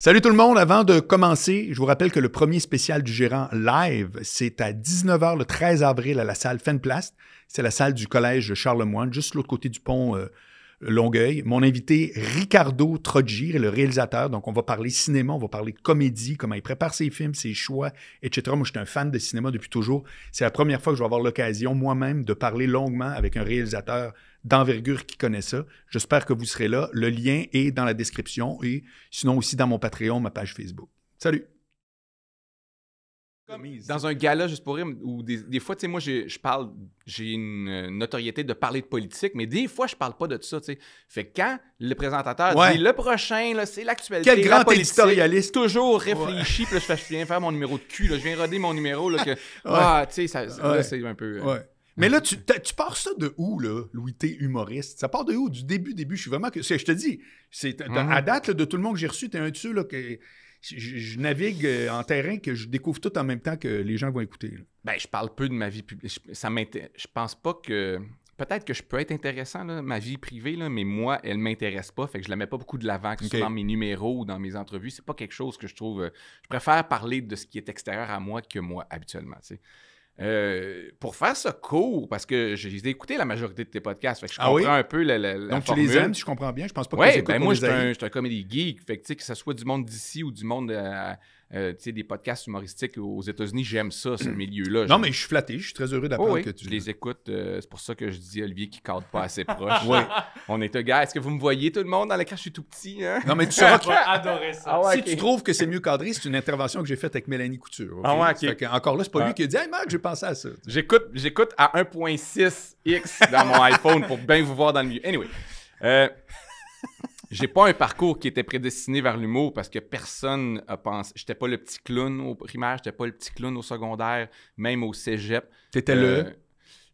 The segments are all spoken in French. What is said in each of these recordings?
Salut tout le monde, avant de commencer, je vous rappelle que le premier spécial du gérant live, c'est à 19h le 13 avril à la salle Fenplast. C'est la salle du collège Charlemagne, juste l'autre côté du pont euh, Longueuil. Mon invité, Ricardo Trogir, est le réalisateur. Donc, on va parler cinéma, on va parler comédie, comment il prépare ses films, ses choix, etc. Moi, je suis un fan de cinéma depuis toujours. C'est la première fois que je vais avoir l'occasion moi-même de parler longuement avec un réalisateur d'envergure qui connaît ça. J'espère que vous serez là. Le lien est dans la description et sinon aussi dans mon Patreon, ma page Facebook. Salut! dans un gala, juste pour rire, où des, fois, tu sais, moi, je parle, j'ai une euh, notoriété de parler de politique, mais des fois, je parle pas de ça, tu sais. Fait que quand le présentateur dit le prochain, c'est l'actualité. Quel grand éditorialiste. Toujours réfléchi, puis là, je, fais, viens faire mon numéro de cul, je viens roder mon numéro, ah, tu sais, ça, c'est un peu. Euh, mais là, tu, pars ça de où, là, Louis T, humoriste? Ça part de où? Du début, début, je suis vraiment... Que, je te dis, c'est, à mhm. date, de tout le monde que j'ai reçu, t'es un dessus, là, que... Je, navigue euh, en terrain que je découvre tout en même temps que les gens vont écouter. Ben, je parle peu de ma vie publique. Je, je pense pas que. Peut-être que je peux être intéressant, là, ma vie privée, mais moi, elle m'intéresse pas. Fait que je la mets pas beaucoup de l'avant, que ce dans mes numéros ou dans mes entrevues. C'est pas quelque chose que je trouve. Euh, je préfère parler de ce qui est extérieur à moi que moi, habituellement. sais. Euh, pour faire ça court, parce que j'ai écouté la majorité de tes podcasts, fait que je ah comprends un peu la, Donc tu les aimes, si je comprends bien, je pense pas que ouais, tu les ben moi je suis un, comédie geek, fait que, que ce soit du monde d'ici ou du monde euh, euh, tu sais, des podcasts humoristiques aux États-Unis. J'aime ça, ce milieu-là. Non, mais je suis flatté. Je suis très heureux d'apprendre que tu. Je les écoutes. Euh, c'est pour ça que je dis à Olivier qui cadre pas assez proche. oui. On est un gars. Est-ce que vous me voyez tout le monde dans la Je suis tout petit. Hein? Non, mais tu sauras que. adorer ça. Ah si tu trouves que c'est mieux cadré, c'est une intervention que j'ai faite avec Mélanie Couture. Ah, ouais, Encore là, c'est pas lui qui a dit Hey, Marc, j'ai pensé à ça. J'écoute, j'écoute à 1.6x dans mon iPhone pour bien vous voir dans le milieu. Anyway. Euh, j'ai pas un parcours qui était prédestiné vers l'humour parce que personne a pensé. J'étais pas le petit clown au primaire, j'étais pas le petit clown au secondaire, même au cégep. T'étais le. Euh,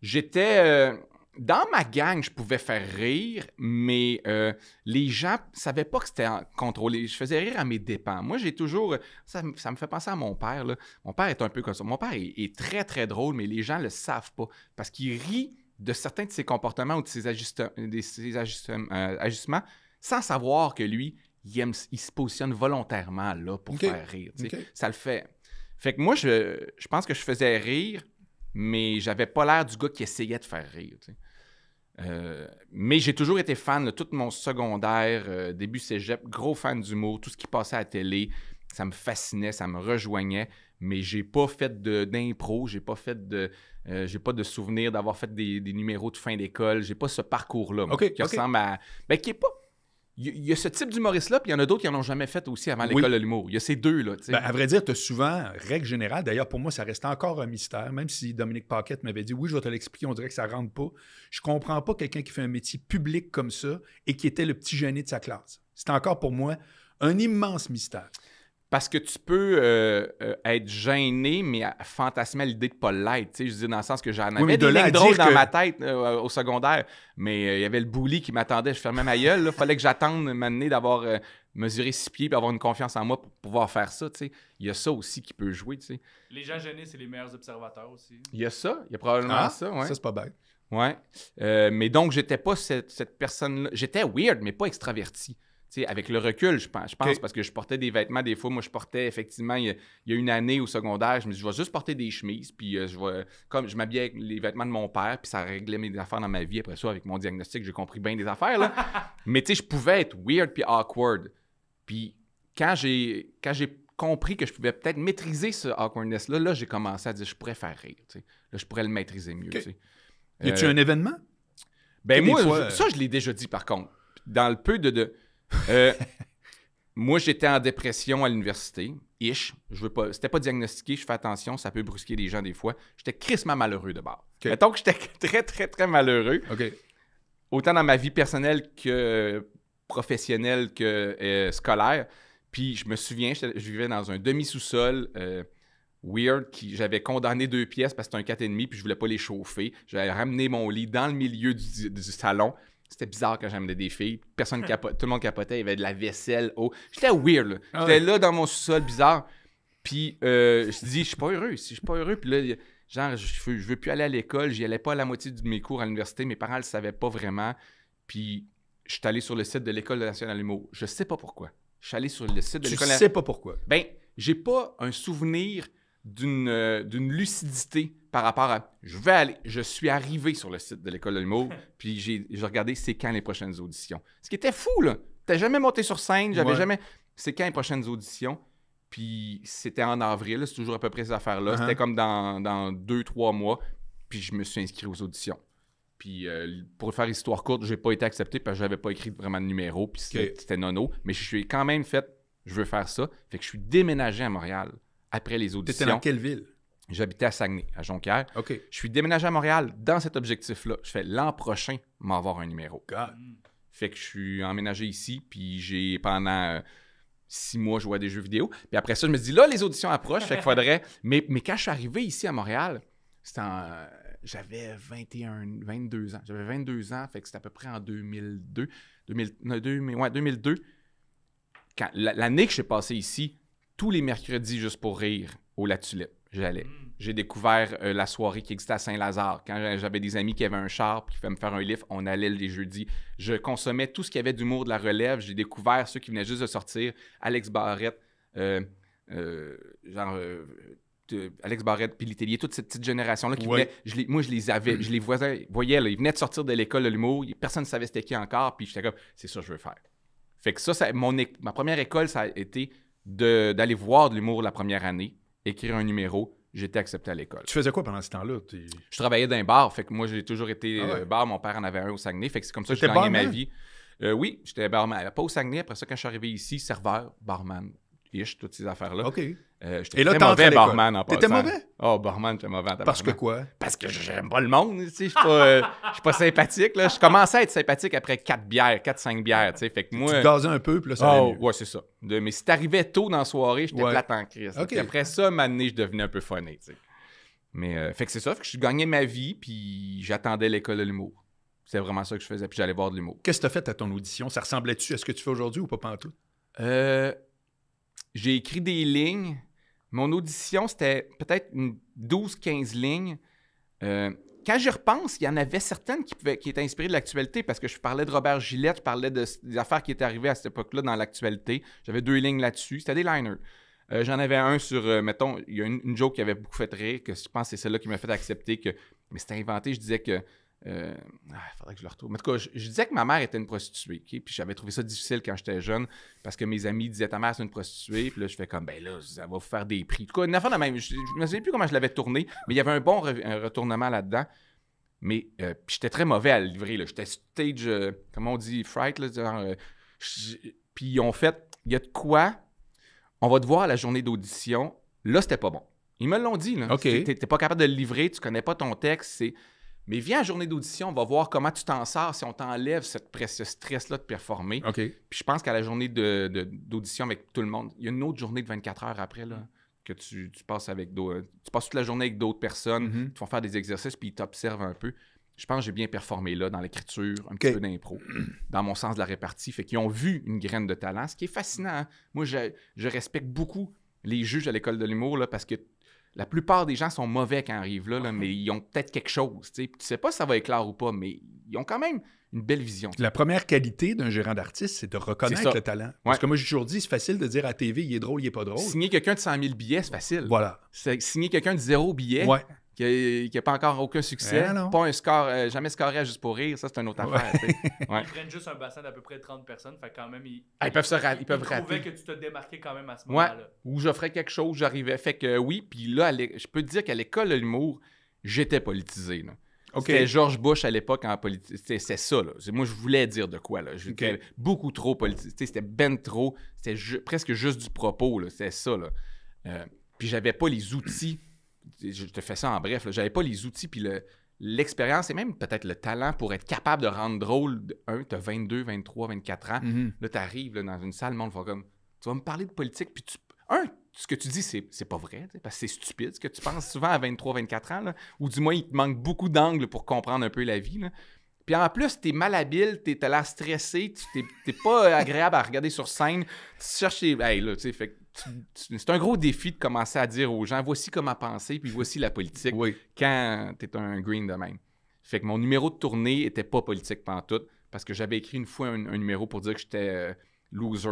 j'étais. Euh, dans ma gang, je pouvais faire rire, mais euh, les gens savaient pas que c'était contrôlé. Je faisais rire à mes dépens. Moi, j'ai toujours. Ça, me fait penser à mon père. Mon père est un peu comme ça. Mon père est, très, très drôle, mais les gens le savent pas parce qu'il rit de certains de ses comportements ou de ses, ajustements sans savoir que lui, il, se positionne volontairement là pour faire rire. Ça le fait. Fait que moi, je, pense que je faisais rire, mais j'avais pas l'air du gars qui essayait de faire rire. Euh, mais j'ai toujours été fan, de tout mon secondaire, euh, début cégep, gros fan d'humour, tout ce qui passait à la télé, ça me fascinait, ça me rejoignait, mais j'ai pas fait d'impro, j'ai pas fait de, euh, j'ai pas de souvenir d'avoir fait des, numéros de fin d'école, j'ai pas ce parcours-là, okay, qui ressemble à, ben, qui est pas il y, a ce type d'humoriste-là, puis il y en a d'autres qui n'en ont jamais fait aussi avant l'école de l'humour. Il y a ces deux-là. Ben, à vrai dire, tu souvent, règle générale, d'ailleurs, pour moi, ça reste encore un mystère, même si Dominique Paquette m'avait dit Oui, je vais te l'expliquer, on dirait que ça rentre pas. Je comprends pas quelqu'un qui fait un métier public comme ça et qui était le petit gêné de sa classe. C'est encore pour moi un immense mystère. Parce que tu peux euh, euh, être gêné, mais fantasmer l'idée de ne pas l'être. Je dis dans le sens que j'en avais des drôles dans ma tête au secondaire, mais euh, il y avait le bouli qui m'attendait. Je fermais ma gueule. Il fallait que j'attende m'amener d'avoir mesuré six pieds et avoir une confiance en moi pour pouvoir faire ça. Il y a ça aussi qui peut jouer. Les gens gênés, c'est les meilleurs observateurs aussi. Il y a ça. Il y a probablement ah, ça. Ouais. Ça, c'est pas bête. Ouais. mais donc, j'étais pas cette, cette personne-là. J'étais weird, mais pas extraverti avec le recul, je pense, parce que je portais des vêtements des fois. Moi, je portais effectivement, il y a, une année au secondaire, je me dis, je vais juste porter des chemises, puis euh, je vais, comme je m'habillais avec les vêtements de mon père, puis ça réglait mes affaires dans ma vie. Après ça, avec mon diagnostic, j'ai compris bien des affaires, là. Mais tu sais, je pouvais être weird puis awkward. Puis quand j'ai, quand j'ai compris que je pouvais peut-être maîtriser ce awkwardness-là, là, j'ai commencé à dire, je pourrais faire rire, Là, je pourrais le maîtriser mieux, tu Y a-tu euh, un événement? Ben moi, euh, ça, je l'ai déjà dit, par contre. Dans le peu de euh, moi, j'étais en dépression à l'université. Ish. Je veux pas. C'était pas diagnostiqué, je fais attention, ça peut brusquer les gens des fois. J'étais crissement malheureux de bord. Donc, que j'étais très, très, très malheureux. Autant dans ma vie personnelle que professionnelle que euh, scolaire. Puis je me souviens, je, vivais dans un demi-sous-sol euh, weird qui j'avais condamné deux pièces parce que c'était un 4,5 puis je voulais pas les chauffer. J'avais ramené mon lit dans le milieu du, du salon. C'était bizarre quand j'aimais des filles. Personne hum. capote, tout le monde capotait. Il y avait de la vaisselle. Oh. J'étais weird. Ah J'étais là dans mon sous-sol bizarre. Puis euh, je dis, je suis pas heureux. Si je suis pas heureux, puis là, genre, je veux, veux plus aller à l'école. J'y allais pas à la moitié de mes cours à l'université. Mes parents le savaient pas vraiment. Puis je suis allé sur le site de l'École nationale mot. Je sais pas pourquoi. Je suis allé sur le site de l'école. Je sais pas pourquoi. Ben, j'ai pas un souvenir d'une euh, d'une lucidité par rapport à je vais aller, je suis arrivé sur le site de l'école de l'humour, puis j'ai, regardé c'est quand les prochaines auditions. Ce qui était fou, là. T'as jamais monté sur scène, j'avais jamais. C'est quand les prochaines auditions. Puis c'était en avril, c'est toujours à peu près ces affaires-là. Uh-huh. C'était comme dans, deux, trois mois. Puis je me suis inscrit aux auditions. Puis euh, pour faire histoire courte, j'ai pas été accepté parce que j'avais pas écrit vraiment de numéro. Puis c'était, nono. Mais je suis quand même fait, je veux faire ça. Fait que je suis déménagé à Montréal après les auditions. T'étais dans quelle ville? J'habitais à Saguenay, à Jonquière. Je suis déménagé à Montréal dans cet objectif-là. Je fais l'an prochain m'avoir un numéro. Mm. Fait que je suis emménagé ici, puis j'ai pendant euh, six mois je à des jeux vidéo. Puis après ça, je me dis là, les auditions approchent, fait qu'il faudrait. mais, quand je suis arrivé ici à Montréal, c'était en j'avais 21, 22 ans. J'avais 22 ans, fait que c'était à peu près en 2002. 2002, mais ouais, 2002. L'année que j'ai passé ici, tous les mercredis, juste pour rire, au La Tulette j'allais. Mm. J'ai découvert euh, la soirée qui existait à Saint-Lazare. Quand euh, j'avais des amis qui avaient un char qui qui me faire un livre, on allait les jeudis. Je consommais tout ce qu'il y avait d'humour de la relève. J'ai découvert ceux qui venaient juste de sortir. Alex Barrette, euh, genre. Alex Barrett Pili toute cette petite génération-là qui voulait. moi je les avais, je les voisais, voyais, là, ils venaient de sortir de l'école de l'humour, personne ne savait c'était qui encore, puis j'étais comme, c'est ça que je veux faire. Fait que ça, ça mon, ma première école, ça a été d'aller voir de l'humour la première année, écrire un numéro, j'étais accepté à l'école. Tu faisais quoi pendant ce temps-là? Je travaillais dans un bar, fait que moi j'ai toujours été ah euh, bar, mon père en avait un au Saguenay, fait que c'est comme ça que j'ai gagné ma vie. Euh, oui, j'étais barman, pas au Saguenay, après ça quand je suis arrivé ici, serveur, barman, ish, toutes ces affaires-là. OK. Euh, Et là, très mauvais barman en T'étais mauvais? Oh, barman, j'étais mauvais en Parce que quoi? Parce que j'aime pas le monde, tu sais. Je suis pas, euh, pas sympathique, là. Je commençais à être sympathique après 4 bières, 4-5 bières, tu sais. Fait que moi... Tu te gazais un peu, puis là, ça ah, allait ouais, c'est ça. mais si t'arrivais tôt dans la soirée, j'étais plate en crise. après ça, donné, je devenais un peu funny, tu sais. Mais, euh, fait que c'est ça. Fait que je gagnais ma vie, puis j'attendais l'école de l'humour. C'est vraiment ça que je faisais, puis j'allais voir de l'humour. Qu'est-ce que t'as fait à ton audition? Ça ressemblait-tu à ce que tu fais aujourd'hui ou pas pantoute? Euh, j'ai écrit des lignes mon audition, c'était peut-être 12-15 lignes. Euh, quand je repense, il y en avait certaines qui, qui étaient inspirées de l'actualité parce que je parlais de Robert Gillette, je parlais des affaires qui étaient arrivées à cette époque-là dans l'actualité. J'avais deux lignes là-dessus. C'était des liners. Euh, j'en avais un sur, euh, mettons, il y a une, joke qui avait beaucoup fait rire, que je pense que c'est celle-là qui m'a fait accepter que. Mais c'était inventé, je disais que il euh, ah, faudrait que je le retrouve. en tout cas, je, disais que ma mère était une prostituée, puis j'avais trouvé ça difficile quand j'étais jeune parce que mes amis disaient ta mère c'est une prostituée, puis là je fais comme ben là ça va vous faire des prix. En tout cas, une affaire de même. Je, ne me souviens plus comment je l'avais tourné, mais il y avait un bon retournement là-dedans. Mais euh, puis j'étais très mauvais à le livrer. J'étais stage, euh, comment on dit, fright. puis ils ont fait, il y a de quoi, on va te voir la journée d'audition. Là, c'était pas bon. Ils me l'ont dit. Là. n'es T'es, pas capable de le livrer, tu connais pas ton texte. C'est, mais viens à la journée d'audition, on va voir comment tu t'en sors si on t'enlève cette ce stress-là de performer. Puis je pense qu'à la journée d'audition de, avec tout le monde, il y a une autre journée de 24 heures après là, que tu, passes avec d'autres. Tu passes toute la journée avec d'autres personnes, mm-hmm. Tu faire des exercices, puis ils t'observent un peu. Je pense que j'ai bien performé là dans l'écriture, un petit peu d'impro, dans mon sens de la répartie. Fait qu'ils ont vu une graine de talent, ce qui est fascinant. Hein. Moi, je, je respecte beaucoup les juges à l'école de l'humour parce que la plupart des gens sont mauvais quand ils arrivent là, mais ils ont peut-être quelque chose. Tu sais pas si ça va être clair ou pas, mais ils ont quand même une belle vision. La première qualité d'un gérant d'artiste, c'est de reconnaître le talent. Parce que moi, j'ai toujours dit, c'est facile de dire à TV, il est drôle, il est pas drôle. Signer quelqu'un de 100 000 billets, c'est facile. Voilà. Signer quelqu'un de zéro billet, ouais qui n'a pas encore aucun succès, pas un score, euh, jamais scoré à juste pour rire, ça c'est une autre affaire. Ils prennent juste un bassin d'à peu près 30 personnes, fait quand même ils, ah, peuvent se ils, ils trouvaient que tu te démarquais quand même à ce moment-là. Ou j'offrais quelque chose, j'arrivais. Fait que oui, puis là, je peux te dire qu'à l'école de l'humour, j'étais politisé. C'était George Bush à l'époque en politique. C'est ça, là. Moi, je voulais dire de quoi, là. J'étais beaucoup trop politisé. C'était ben trop. C'était presque juste du propos, là. C'était ça, là. Euh, puis j'avais pas les outils je te fais ça en bref, j'avais pas les outils puis l'expérience et même peut-être le talent pour être capable de rendre drôle un, t'as 22, 23, 24 ans, mm-hmm. là t'arrives dans une salle, le monde va comme, tu vas me parler de politique, puis tu, un, ce que tu dis, c'est pas vrai, parce que c'est stupide, ce que tu penses souvent à 23, 24 ans, ou du moins il te manque beaucoup d'angles pour comprendre un peu la vie, là. Puis en plus, t'es malhabile, t'es l'air stressé, t'es pas agréable à regarder sur scène, tu cherches... Hey, là, tu sais, fait c'est un gros défi de commencer à dire aux gens voici comment penser, puis voici la politique quand tu es un green de même. Fait que mon numéro de tournée était pas politique tout, parce que j'avais écrit une fois un, numéro pour dire que j'étais euh, loser,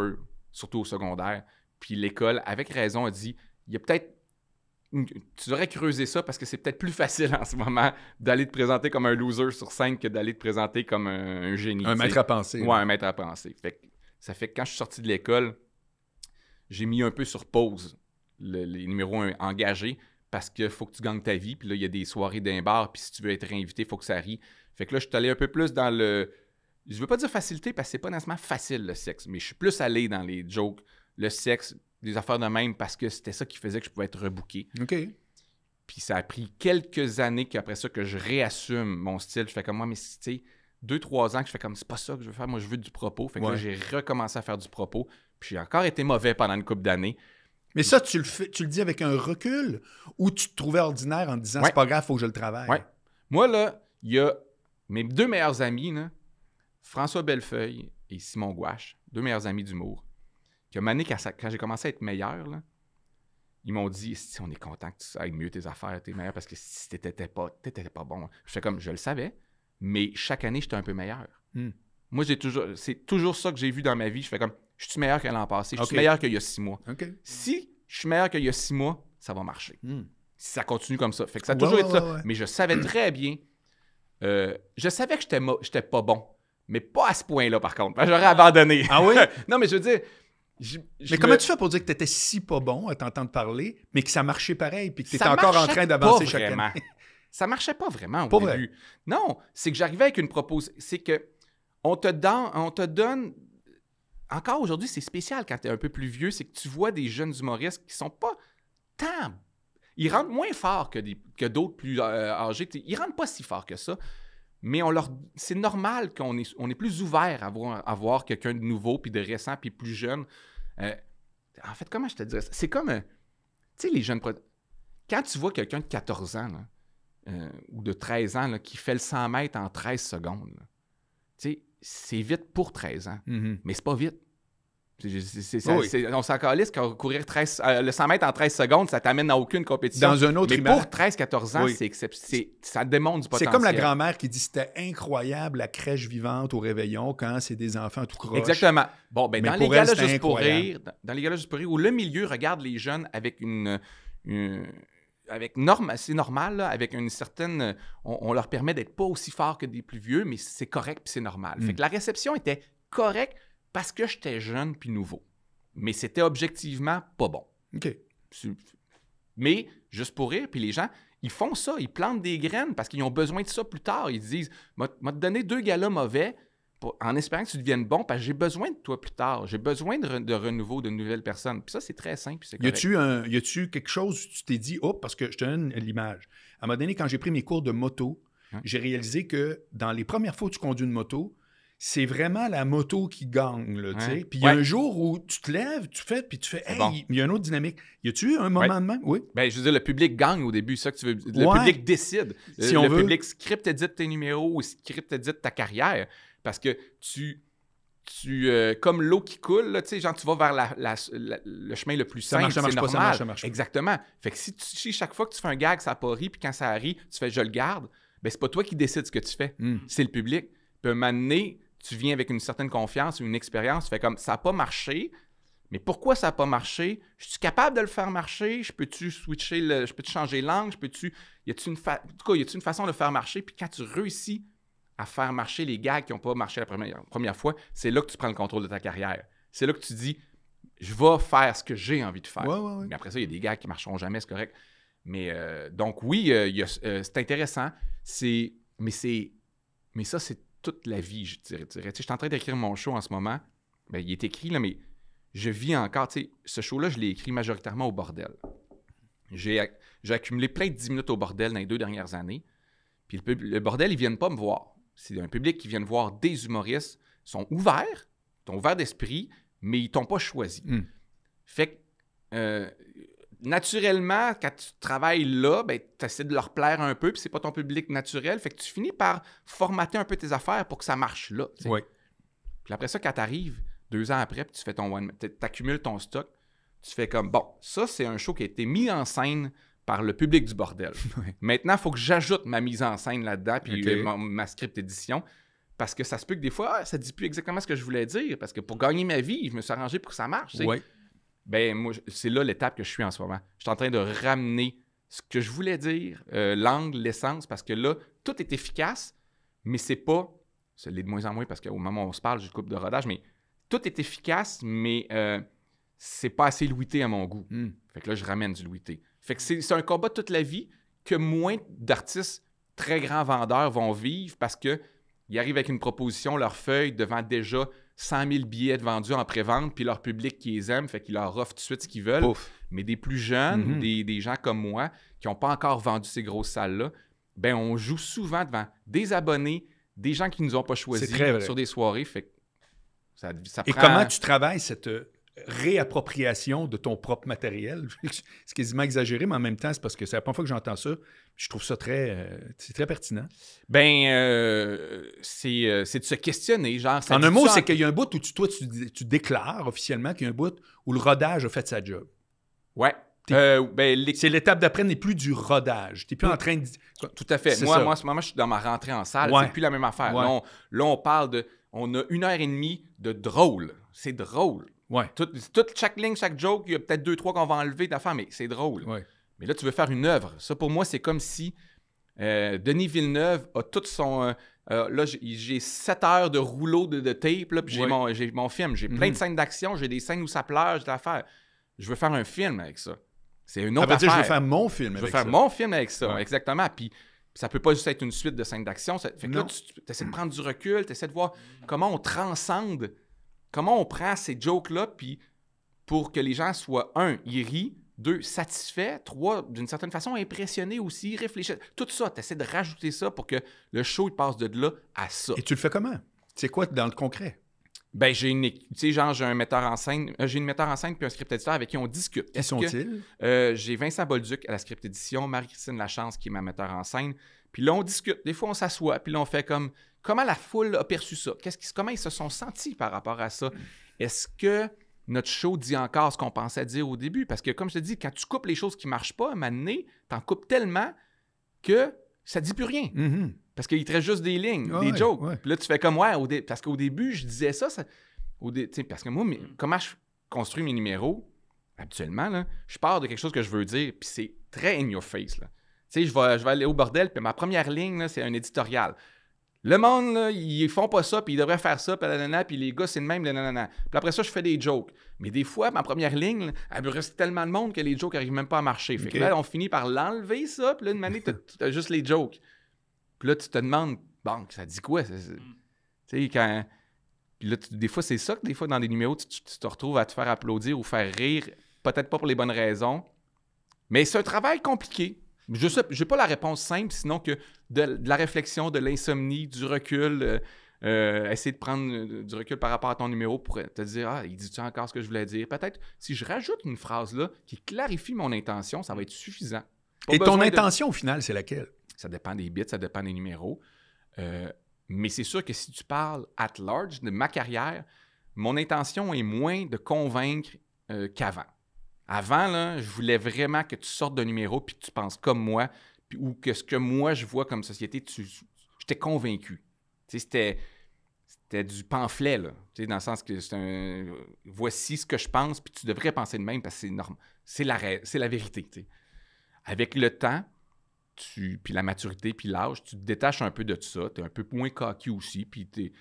surtout au secondaire. Puis l'école, avec raison, a dit il y a peut-être. Tu devrais creuser ça parce que c'est peut-être plus facile en ce moment d'aller te présenter comme un loser sur scène que d'aller te présenter comme un, génie. Un maître à penser. Ouais, un maître à penser. Fait que, ça fait que quand je suis sorti de l'école, j'ai mis un peu sur pause le, les numéros engagés parce qu'il faut que tu gagnes ta vie. Puis là, il y a des soirées d'un bar. Puis si tu veux être réinvité, il faut que ça arrive. Fait que là, je suis allé un peu plus dans le. Je veux pas dire facilité parce que c'est pas nécessairement facile le sexe, mais je suis plus allé dans les jokes, le sexe, des affaires de même parce que c'était ça qui faisait que je pouvais être rebooké. OK. Puis ça a pris quelques années qu'après ça que je réassume mon style. Je fais comme moi, mais tu sais, deux, trois ans que je fais comme c'est pas ça que je veux faire, moi je veux du propos. Fait que j'ai recommencé à faire du propos j'ai encore été mauvais pendant une couple d'années. Mais ça, tu le, tu le dis avec un recul ou tu te trouvais ordinaire en disant c'est pas grave, faut que je le travaille? Moi, là, il y a mes deux meilleurs amis, François Bellefeuille et Simon Gouache, deux meilleurs amis d'humour, qui Mané, quand j'ai commencé à être meilleur, ils m'ont dit si on est content que tu ailles mieux tes affaires, t'es meilleur parce que si t'étais pas, pas bon. Je fais comme je le savais, mais chaque année j'étais un peu meilleur. Hmm. Moi j'ai toujours, c'est toujours ça que j'ai vu dans ma vie. Je fais comme je suis meilleur que l'an passé, je suis meilleur qu'il y a six mois. Si je suis meilleur qu'il y a six mois, ça va marcher. Hmm. Si ça continue comme ça. Fait que ça a toujours été ça. mais je savais très bien. Euh, je savais que j'étais pas bon, mais pas à ce point-là, par contre. J'aurais abandonné. Ah oui? non, mais je veux dire. mais comment tu fais pour dire que tu étais si pas bon à t'entendre parler, mais que ça marchait pareil, puis que tu étais encore en train d'avancer chaque année? ça marchait pas vraiment au Non, c'est que j'arrivais avec une proposition. C'est que on te, on te donne encore aujourd'hui, c'est spécial quand tu es un peu plus vieux, c'est que tu vois des jeunes humoristes qui sont pas tant. Ils rentrent moins fort que, que d'autres plus euh, âgés. Ils rentrent pas si fort que ça. Mais on leur, c'est normal qu'on est, on est plus ouvert à voir, quelqu'un de nouveau, puis de récent, puis plus jeune. Euh, en fait, comment je te dirais ça? C'est comme. Euh, tu sais, les jeunes. Quand tu vois quelqu'un de 14 ans, ou de 13 ans, qui fait le 100 mètres en 13 secondes, tu sais, c'est vite pour 13 ans, mhm. mais c'est pas vite. on s'en calisse courir 13, euh, le 100 mètres en 13 secondes, ça t'amène à aucune compétition. Dans un autre Mais pour 13-14 ans, ça démontre du potentiel. C'est comme la grand-mère qui dit c'était incroyable la crèche vivante au réveillon quand c'est des enfants tout croche. Exactement. Bon, ben, dans, les galas juste pour rire, dans, les galas juste pour rire, où le milieu regarde les jeunes avec une, avec norme, c'est normal, avec une certaine. Euh, on, leur permet d'être pas aussi fort que des plus vieux, mais c'est correct puis c'est normal. Fait hmm. que la réception était correcte parce que j'étais jeune puis nouveau. Mais c'était objectivement pas bon. OK. Mais juste pour rire, puis les gens, ils font ça, ils plantent des graines parce qu'ils ont besoin de ça plus tard. Ils disent M'a te donné deux galas mauvais, en espérant que tu deviennes bon, parce que j'ai besoin de toi plus tard. J'ai besoin de, renouveau, de nouvelles personnes. Puis ça, c'est très simple. Y a-tu y a-tu quelque chose où tu t'es dit, oh, parce que je te donne l'image. À un moment donné, quand j'ai pris mes cours de moto, j'ai réalisé que dans les premières fois où tu conduis une moto, c'est vraiment la moto qui gagne. Là, Puis il y a un jour où tu te lèves, tu fais, puis tu fais, hey, il y a une autre dynamique. Y a-tu un moment de même? Oui. Ben, je veux dire, le public gagne au début, ça que tu veux. Le public décide. Si euh, on le veut. public script édite tes numéros, script édite ta carrière. Parce que tu. Tu, euh, comme l'eau qui coule, là, genre, tu vas vers le chemin le plus simple, c'est Pas, ça marche, ça Exactement. Fait que si, chaque fois que tu fais un gag, ça pas ri, puis quand ça rit, tu fais « je le garde », ben c'est pas toi qui décides ce que tu fais, hmm. c'est le public. Puis m'amener, tu viens avec une certaine confiance, ou une expérience, tu fais comme « ça n'a pas marché », mais pourquoi ça n'a pas marché? Je suis capable de le faire marcher? Je peux-tu switcher, je peux changer l'angle? Je peux-tu, y a une, en une façon de le faire marcher? Puis quand tu réussis à faire marcher les gars qui n'ont pas marché la première, première fois, c'est là que tu prends le contrôle de ta carrière. C'est là que tu dis, je vais faire ce que j'ai envie de faire. Mais après ça, il y a des gars qui ne marcheront jamais, c'est correct. Mais euh, donc oui, euh, euh, c'est intéressant, c'est mais c'est mais ça c'est toute la vie, je dirais. je suis en train d'écrire mon show en ce moment. Ben, il est écrit là, mais je vis encore. ce show-là, je l'ai écrit majoritairement au bordel. J'ai accumulé plein de dix minutes au bordel dans les deux dernières années. Puis le, le bordel, ils ne viennent pas me voir c'est un public qui vient de voir des humoristes, sont ouverts, sont ouverts d'esprit, mais ils t'ont pas choisi. Hmm. Fait que, euh, naturellement, quand tu travailles là, ben, tu essaies de leur plaire un peu, puis c'est pas ton public naturel. Fait que tu finis par formater un peu tes affaires pour que ça marche là. Oui. Puis après ça, quand tu arrives, deux ans après, puis tu fais ton one, tu accumules ton stock, tu fais comme, bon, ça, c'est un show qui a été mis en scène par le public du bordel. Maintenant, il faut que j'ajoute ma mise en scène là-dedans, puis ma, script édition, parce que ça se peut que des fois, ah, ça ne dit plus exactement ce que je voulais dire, parce que pour gagner ma vie, je me suis arrangé pour que ça marche. Ben, moi, c'est là l'étape que je suis en ce moment. Je suis en train de ramener ce que je voulais dire, euh, l'angle, l'essence, parce que là, tout est efficace, mais c'est pas, c'est de moins en moins, parce qu'au moment où on se parle, j'ai coupe de rodage, mais tout est efficace, mais euh, c'est pas assez louité à mon goût. Hmm. Fait que là, je ramène du louité fait que c'est un combat de toute la vie que moins d'artistes très grands vendeurs vont vivre parce qu'ils arrivent avec une proposition, leur feuille devant déjà 100 000 billets vendus en pré-vente, puis leur public qui les aime, fait qu'ils leur offrent tout de suite ce qu'ils veulent. Mais des plus jeunes, mm-hmm. des, gens comme moi, qui n'ont pas encore vendu ces grosses salles-là, ben on joue souvent devant des abonnés, des gens qui ne nous ont pas choisis sur des soirées. Fait ça, ça Et comment tu travailles cette, euh, réappropriation de ton propre matériel. c'est quasiment exagéré, mais en même temps, c'est parce que c'est la première fois que j'entends ça. Je trouve ça très, euh, c'est très pertinent. Ben, euh, c'est, euh, c'est, de se questionner. Genre, en un mot, c'est qu'il y a un bout où tu, toi, tu, tu déclares officiellement qu'il y a un bout où le rodage a fait sa job. Ouais. Ben, c'est l'étape d'après n'est plus du rodage. Tu n'es plus en train de. Tout à fait. Moi, moi, ce moment, je suis dans ma rentrée en salle. C'est plus la même affaire. là, on parle de. On a une heure et demie de drôle. C'est drôle. Toute, chaque ligne, chaque joke, il y a peut-être deux, trois qu'on va enlever mais c'est drôle. Mais là, tu veux faire une œuvre. Ça, pour moi, c'est comme si euh, Denis Villeneuve a tout son. Euh, euh, là, j'ai sept heures de rouleau de, de tape, puis j'ai mon, film. J'ai plein de mhm. scènes d'action, j'ai des scènes où ça pleure, j'ai d'affaires. Je veux faire un film avec ça. C'est une ah, autre affaire. Ben, je veux faire mon film avec ça. Je veux faire mon film avec ça, exactement. Puis ça peut pas juste être une suite de scènes d'action. Fait que là, tu essaies de prendre du recul, tu essaies de voir comment on transcende Comment on prend ces jokes-là, puis pour que les gens soient, un, ils rient, deux, satisfaits, trois, d'une certaine façon, impressionnés aussi, réfléchis. Tout ça, tu essaies de rajouter ça pour que le show, passe de là à ça. Et tu le fais comment? C'est quoi dans le concret? Ben, j'ai une tu sais, genre, j'ai un metteur en scène, euh, j'ai une metteur en scène puis un script éditeur avec qui on discute. Qui sont-ils? Euh, j'ai Vincent Bolduc à la script édition, Marie-Christine Lachance qui est ma metteur en scène. Puis là, on discute. Des fois, on s'assoit, puis là, on fait comme comment la foule a perçu ça? Qu'est-ce comment ils se sont sentis par rapport à ça? Est-ce que notre show dit encore ce qu'on pensait dire au début? Parce que, comme je te dis, quand tu coupes les choses qui ne marchent pas, à un moment donné, t'en coupes tellement que ça ne dit plus rien. Mm-hmm. Parce qu'il te reste juste des lignes, des jokes. Puis là, tu fais comme, ouais, parce qu'au début, je disais ça. ça... parce que moi, mm. comment je construis mes numéros, habituellement, je pars de quelque chose que je veux dire, puis c'est très in your face. Là. Je, vais, je vais aller au bordel, puis ma première ligne, c'est un éditorial. Le monde, là, ils font pas ça, puis ils devraient faire ça, puis les gars, c'est le même, Puis après ça, je fais des jokes. Mais des fois, ma première ligne, là, elle reste tellement de monde que les jokes n'arrivent même pas à marcher. là, on finit par l'enlever, ça, puis là, une manière, tu as, juste les jokes. Puis là, tu te demandes, bon, ça dit quoi? Mm. Tu sais, quand. Puis là, des fois, c'est ça que des fois, dans des numéros, tu te retrouves à te faire applaudir ou faire rire, peut-être pas pour les bonnes raisons. Mais c'est un travail compliqué. Je n'ai pas la réponse simple, sinon que de, la réflexion, de l'insomnie, du recul, euh, euh, essayer de prendre euh, du recul par rapport à ton numéro pour te dire Ah, il dit-tu encore ce que je voulais dire Peut-être si je rajoute une phrase là qui clarifie mon intention, ça va être suffisant. Et ton intention au final, c'est laquelle Ça dépend des bits, ça dépend des numéros. mais c'est sûr que si tu parles at large de ma carrière, mon intention est moins de convaincre qu'avant. Avant, là, je voulais vraiment que tu sortes de numéro puis que tu penses comme moi, ou que ce que moi je vois comme société, je j'étais convaincu. C'était, c'était du pamphlet, là, dans le sens que c'est un voici ce que je pense, puis tu devrais penser de même parce que c'est normal. C'est la, c'est la vérité. Avec le temps, tu, puis la maturité, puis l'âge, tu te détaches un peu de ça. Tu es un peu moins coquille aussi, puis tu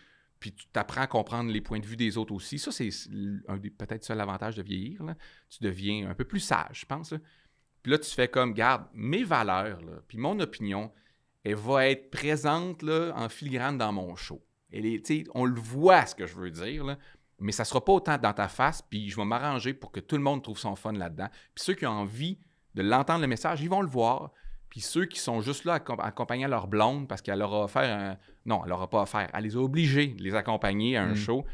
puis tu t'apprends à comprendre les points de vue des autres aussi. Ça, c'est peut-être seul avantage de vieillir. Tu deviens un peu plus sage, je pense. Puis là, tu fais comme, garde, mes valeurs, puis mon opinion, elle va être présente en filigrane dans mon show. on le voit, ce que je veux dire, mais ça ne sera pas autant dans ta face, puis je vais m'arranger pour que tout le monde trouve son fun là-dedans. Puis ceux qui ont envie de l'entendre, le message, ils vont le voir. Puis ceux qui sont juste là à accompagner leur blonde parce qu'elle leur a offert un. Non, elle leur a pas offert. Elle les a obligés de les accompagner à un mm. show.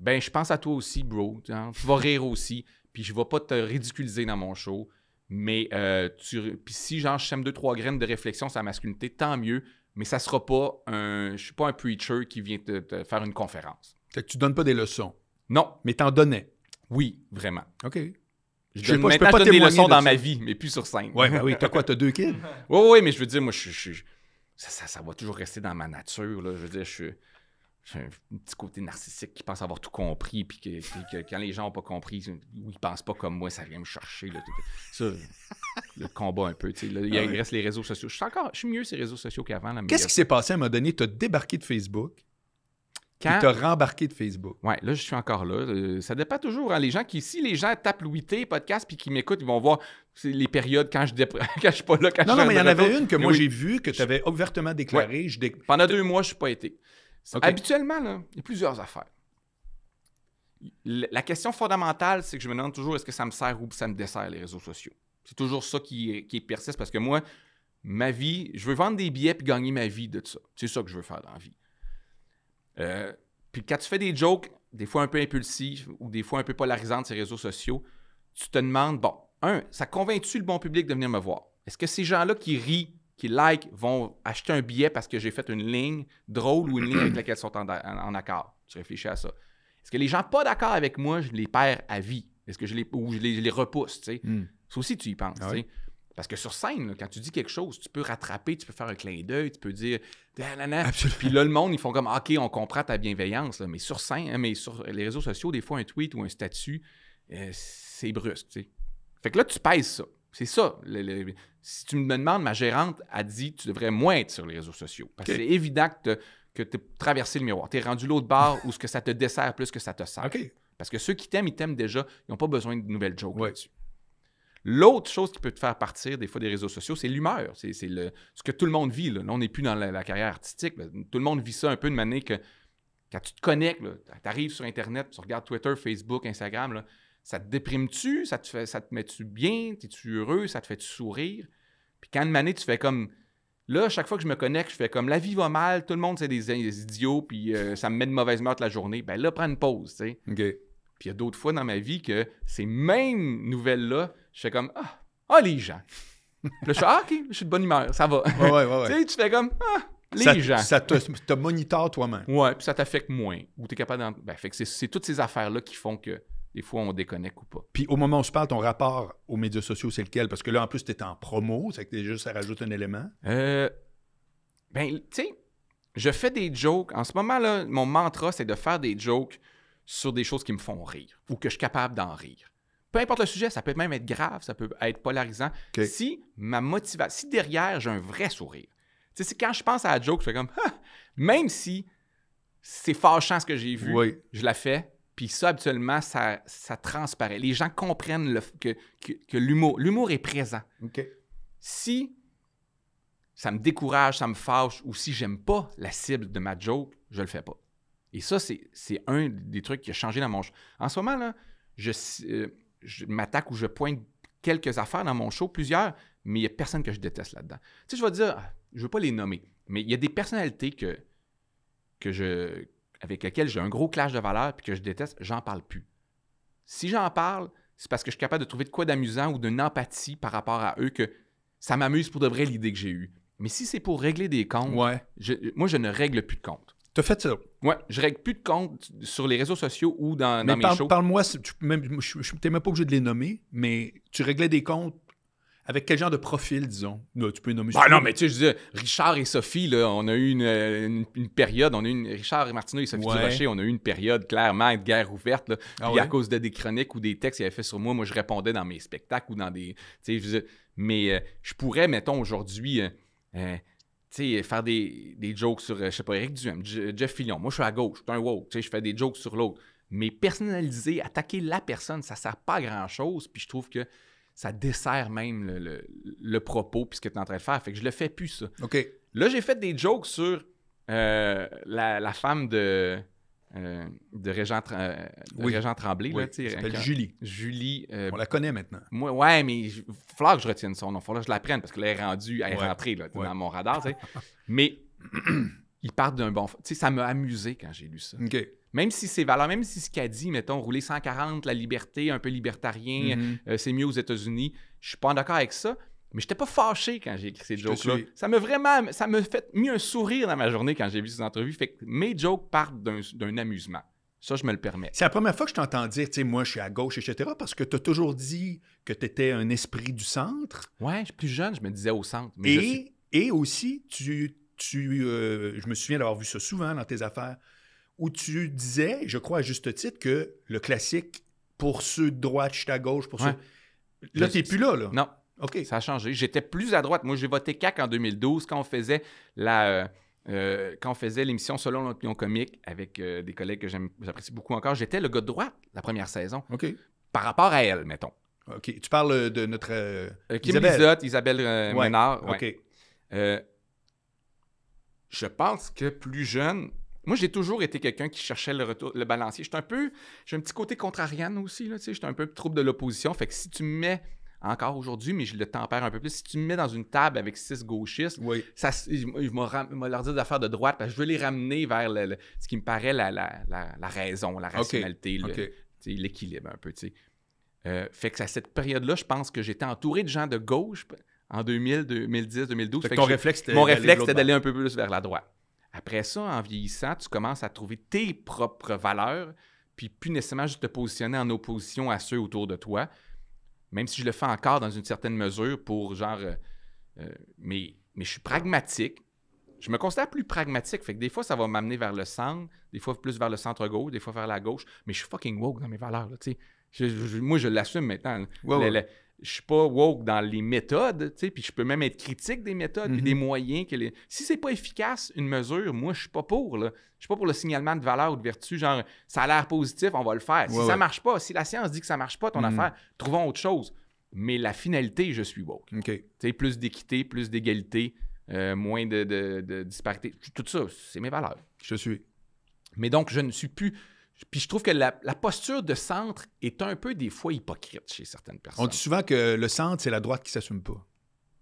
Ben, je pense à toi aussi, bro. Hein, tu vas rire aussi. Puis je vais pas te ridiculiser dans mon show. Mais euh, tu... si genre je sème deux, trois graines de réflexion sur la masculinité, tant mieux. Mais ça sera pas un. Je suis pas un preacher qui vient te, faire une conférence. Fait que tu donnes pas des leçons. Non. Mais t'en donnais. Oui, vraiment. OK. Je, je peux pas des leçons dans ma vie, mais plus sur scène. Ouais, mais ben oui, t'as quoi, t'as deux kids? oui, oui, mais je veux dire, moi, ça, va toujours rester dans ma nature, Je veux dire, J'ai un petit côté narcissique qui pense avoir tout compris, puis que, quand les gens n'ont pas compris ou ils pensent pas comme moi, ça vient me chercher. ça, le combat un peu. il ah reste les réseaux sociaux. Je suis encore, je suis mieux ces réseaux sociaux qu'avant. Qu'est-ce qui s'est passé à un moment donné? Tu as débarqué de Facebook. Tu Tu rembarqué de Facebook. Oui, là, je suis encore là. Euh, ça dépend toujours. Hein. les gens qui, si les gens tapent Louis podcast, puis qui m'écoutent, ils vont voir les périodes quand je ne suis pas là. non, non, mais il y en avait une que moi j'ai vue, que tu avais ouvertement déclaré. Pendant deux mois, je ne suis pas été. Habituellement, il y a plusieurs affaires. La question fondamentale, c'est que je me demande toujours est-ce que ça me sert ou ça me dessert les réseaux sociaux. C'est toujours ça qui, qui persiste parce que moi, ma vie, je veux vendre des billets puis gagner ma vie de ça. C'est ça que je veux faire dans la vie. Euh, puis quand tu fais des jokes, des fois un peu impulsifs ou des fois un peu polarisants sur les réseaux sociaux, tu te demandes, bon, un, ça convainc-tu le bon public de venir me voir? Est-ce que ces gens-là qui rient, qui like, vont acheter un billet parce que j'ai fait une ligne drôle ou une ligne avec laquelle ils sont en, accord? Tu réfléchis à ça. Est-ce que les gens pas d'accord avec moi, je les perds à vie? Est-ce que je les, ou je les, repousse, tu repousse? C'est hmm. aussi, tu y penses. Ah parce que sur scène, quand tu dis quelque chose, tu peux rattraper, tu peux faire un clin d'œil, tu peux dire Puis là, le monde, ils font comme OK, on comprend ta bienveillance. Mais sur scène, hein, mais sur les réseaux sociaux, des fois, un tweet ou un statut, euh, c'est brusque. Fait que là, tu pèses ça. C'est ça. si tu me demandes, ma gérante a dit tu devrais moins être sur les réseaux sociaux. Parce que c'est évident que tu as traversé le miroir. Tu es rendu l'autre barre où ce que ça te dessert plus que ça te sert. Parce que ceux qui t'aiment, ils t'aiment déjà. Ils n'ont pas besoin de nouvelles jokes là-dessus. L'autre chose qui peut te faire partir des fois des réseaux sociaux, c'est l'humeur. C'est ce que tout le monde vit. Là, on n'est plus dans la, carrière artistique. Tout le monde vit ça un peu de manière que quand tu te connectes, tu arrives sur Internet, tu regardes Twitter, Facebook, Instagram, ça te déprime-tu? Ça te, ça te met-tu bien? es tu heureux? Ça te fait-tu sourire? Puis quand une manière, tu fais comme. Là, chaque fois que je me connecte, je fais comme la vie va mal, tout le monde, c'est des, idiots, puis euh, ça me met de mauvaise humeur la journée. Ben là, prends une pause, tu sais. Puis il y a d'autres fois dans ma vie que ces mêmes nouvelles-là je fais comme Ah, ah les gens. là, je ah, ok, je suis de bonne humeur, ça va. Ouais, ouais, tu sais, tu fais comme Ah, les gens. Ça te, te monitore toi-même. Ouais, puis ça t'affecte moins. Ou tu capable Ben, fait que c'est toutes ces affaires-là qui font que des fois, on déconnecte ou pas. Puis au moment où je parle, ton rapport aux médias sociaux, c'est lequel? Parce que là, en plus, tu es en promo, c'est que juste ça rajoute un élément. Euh, ben, tu sais, je fais des jokes. En ce moment-là, mon mantra, c'est de faire des jokes sur des choses qui me font rire ou que je suis capable d'en rire peu importe le sujet, ça peut même être grave, ça peut être polarisant. Si ma motivation, si derrière j'ai un vrai sourire, tu sais, quand je pense à la joke, je fais comme, même si c'est fâchant ce que j'ai vu, je la fais. Puis ça, habituellement, ça, ça transparaît. Les gens comprennent le, que, que, l'humour, l'humour est présent. Si ça me décourage, ça me fâche, ou si j'aime pas la cible de ma joke, je le fais pas. Et ça, c'est un des trucs qui a changé dans mon... En ce moment, là, je, euh, je m'attaque ou je pointe quelques affaires dans mon show, plusieurs, mais il n'y a personne que je déteste là-dedans. Tu sais, je vais dire, ah, je ne veux pas les nommer, mais il y a des personnalités que, que je, avec lesquelles j'ai un gros clash de valeurs puis que je déteste, j'en parle plus. Si j'en parle, c'est parce que je suis capable de trouver de quoi d'amusant ou d'une empathie par rapport à eux que ça m'amuse pour de vrai l'idée que j'ai eue. Mais si c'est pour régler des comptes, moi, je ne règle plus de comptes. as fait ça. Ouais, je règle plus de comptes sur les réseaux sociaux ou dans, mais mes shows. Parle-moi, tu n'es même, même pas obligé de les nommer, mais tu réglais des comptes avec quel genre de profil, disons? tu peux nommer. Ah non, mais tu sais, je disais, Richard et Sophie, là, on a eu une, période, on Richard et Martineau et Sophie on a eu une période clairement de guerre ouverte. Là, ah puis à cause de des chroniques ou des textes qu'il avait fait sur moi, moi, je répondais dans mes spectacles ou dans des. Tu sais, mais euh, je pourrais, mettons, aujourd'hui. Euh, euh, sais, faire des, jokes sur, euh, je sais pas, Eric Duhem, Jeff Fillon. Moi, je suis à gauche, je suis un woke, tu je fais des jokes sur l'autre. Mais personnaliser, attaquer la personne, ça sert pas à grand-chose. Puis je trouve que ça dessert même le, propos puis ce que tu es en train de faire. Fait que je le fais plus, ça. OK. Là, j'ai fait des jokes sur euh, la, femme de euh, de Régent, euh, oui. Tremblay. s'appelle Julie. Julie. Euh, On la connaît maintenant. Moi, ouais, mais il faut que je retienne son nom. Il faut que je la prenne parce qu'elle est rendue, elle est rentrée dans mon radar. mais il part d'un bon. Tu sais, ça m'a amusé quand j'ai lu ça. Même si c'est valeurs, même si ce qu'a dit, mettons, rouler 140, la liberté, un peu libertarien, mm-hmm. c'est mieux aux États-Unis, je suis pas d'accord avec ça, mais j'étais pas fâché quand j'ai écrit ces jokes-là. Ça m'a vraiment, ça me fait mis un sourire dans ma journée quand j'ai vu ces entrevues. Fait que mes jokes partent d'un amusement. Ça, je me le permets. C'est la première fois que je t'entends dire, tu sais, moi, je suis à gauche, etc., parce que tu as toujours dit que tu étais un esprit du centre. Ouais, plus jeune, je me disais au centre. et, aussi, tu, tu euh, je me souviens d'avoir vu ça souvent dans tes affaires, où tu disais, je crois à juste titre, que le classique, pour ceux de droite, je suis à gauche, pour ceux... Là, tu n'es plus là, là. Non, ça a changé. J'étais plus à droite. Moi, j'ai voté CAC en 2012 quand on faisait la. Euh, euh, quand on faisait l'émission Selon l'opinion comique avec euh, des collègues que j'apprécie beaucoup encore, j'étais le gars de droite la première saison. OK. Par rapport à elle, mettons. OK. Tu parles de notre. Kim Isabelle, Lizotte, Isabelle ouais. Ménard. OK. je pense que plus jeune, moi, j'ai toujours été quelqu'un qui cherchait le, le balancier. J'étais un peu. J'ai un petit côté contrariane aussi, là, tu sais. J'étais un peu trouble de l'opposition. Fait que si tu me mets encore aujourd'hui, mais je le tempère un peu plus. Si tu me mets dans une table avec six gauchistes, oui. ça, je leur dire d'affaires de droite parce que je veux les ramener vers ce qui me paraît la, raison, la rationalité, l'équilibre un peu. Euh, fait que à cette période-là, je pense que j'étais entouré de gens de gauche en 2000, 2010, 2012. mon réflexe, c'était d'aller un peu plus vers la droite. Après ça, en vieillissant, tu commences à trouver tes propres valeurs, puis plus nécessairement juste te positionner en opposition à ceux autour de toi même si je le fais encore dans une certaine mesure pour genre. Euh, euh, mais, mais je suis pragmatique. Je me considère plus pragmatique. Fait que des fois, ça va m'amener vers le centre, des fois plus vers le centre-gauche, des fois vers la gauche. Mais je suis fucking woke dans mes valeurs. Là, moi, je l'assume maintenant je suis pas woke dans les méthodes, tu sais, puis je peux même être critique des méthodes, des mhm. moyens que les... Si c'est pas efficace, une mesure, moi, je suis pas pour, là. Je suis pas pour le signalement de valeur ou de vertu, genre, ça a l'air positif, on va le faire. si ça ça marche pas, si la science dit que ça marche pas, ton mhm. affaire, trouvons autre chose. Mais la finalité, je suis woke. OK. Tu sais, plus d'équité, plus d'égalité, euh, moins de, de disparité. Tout ça, c'est mes valeurs. Je suis. Mais donc, je ne suis plus puis je trouve que la, posture de centre est un peu des fois hypocrite chez certaines personnes. On dit souvent que le centre, c'est la droite qui s'assume pas.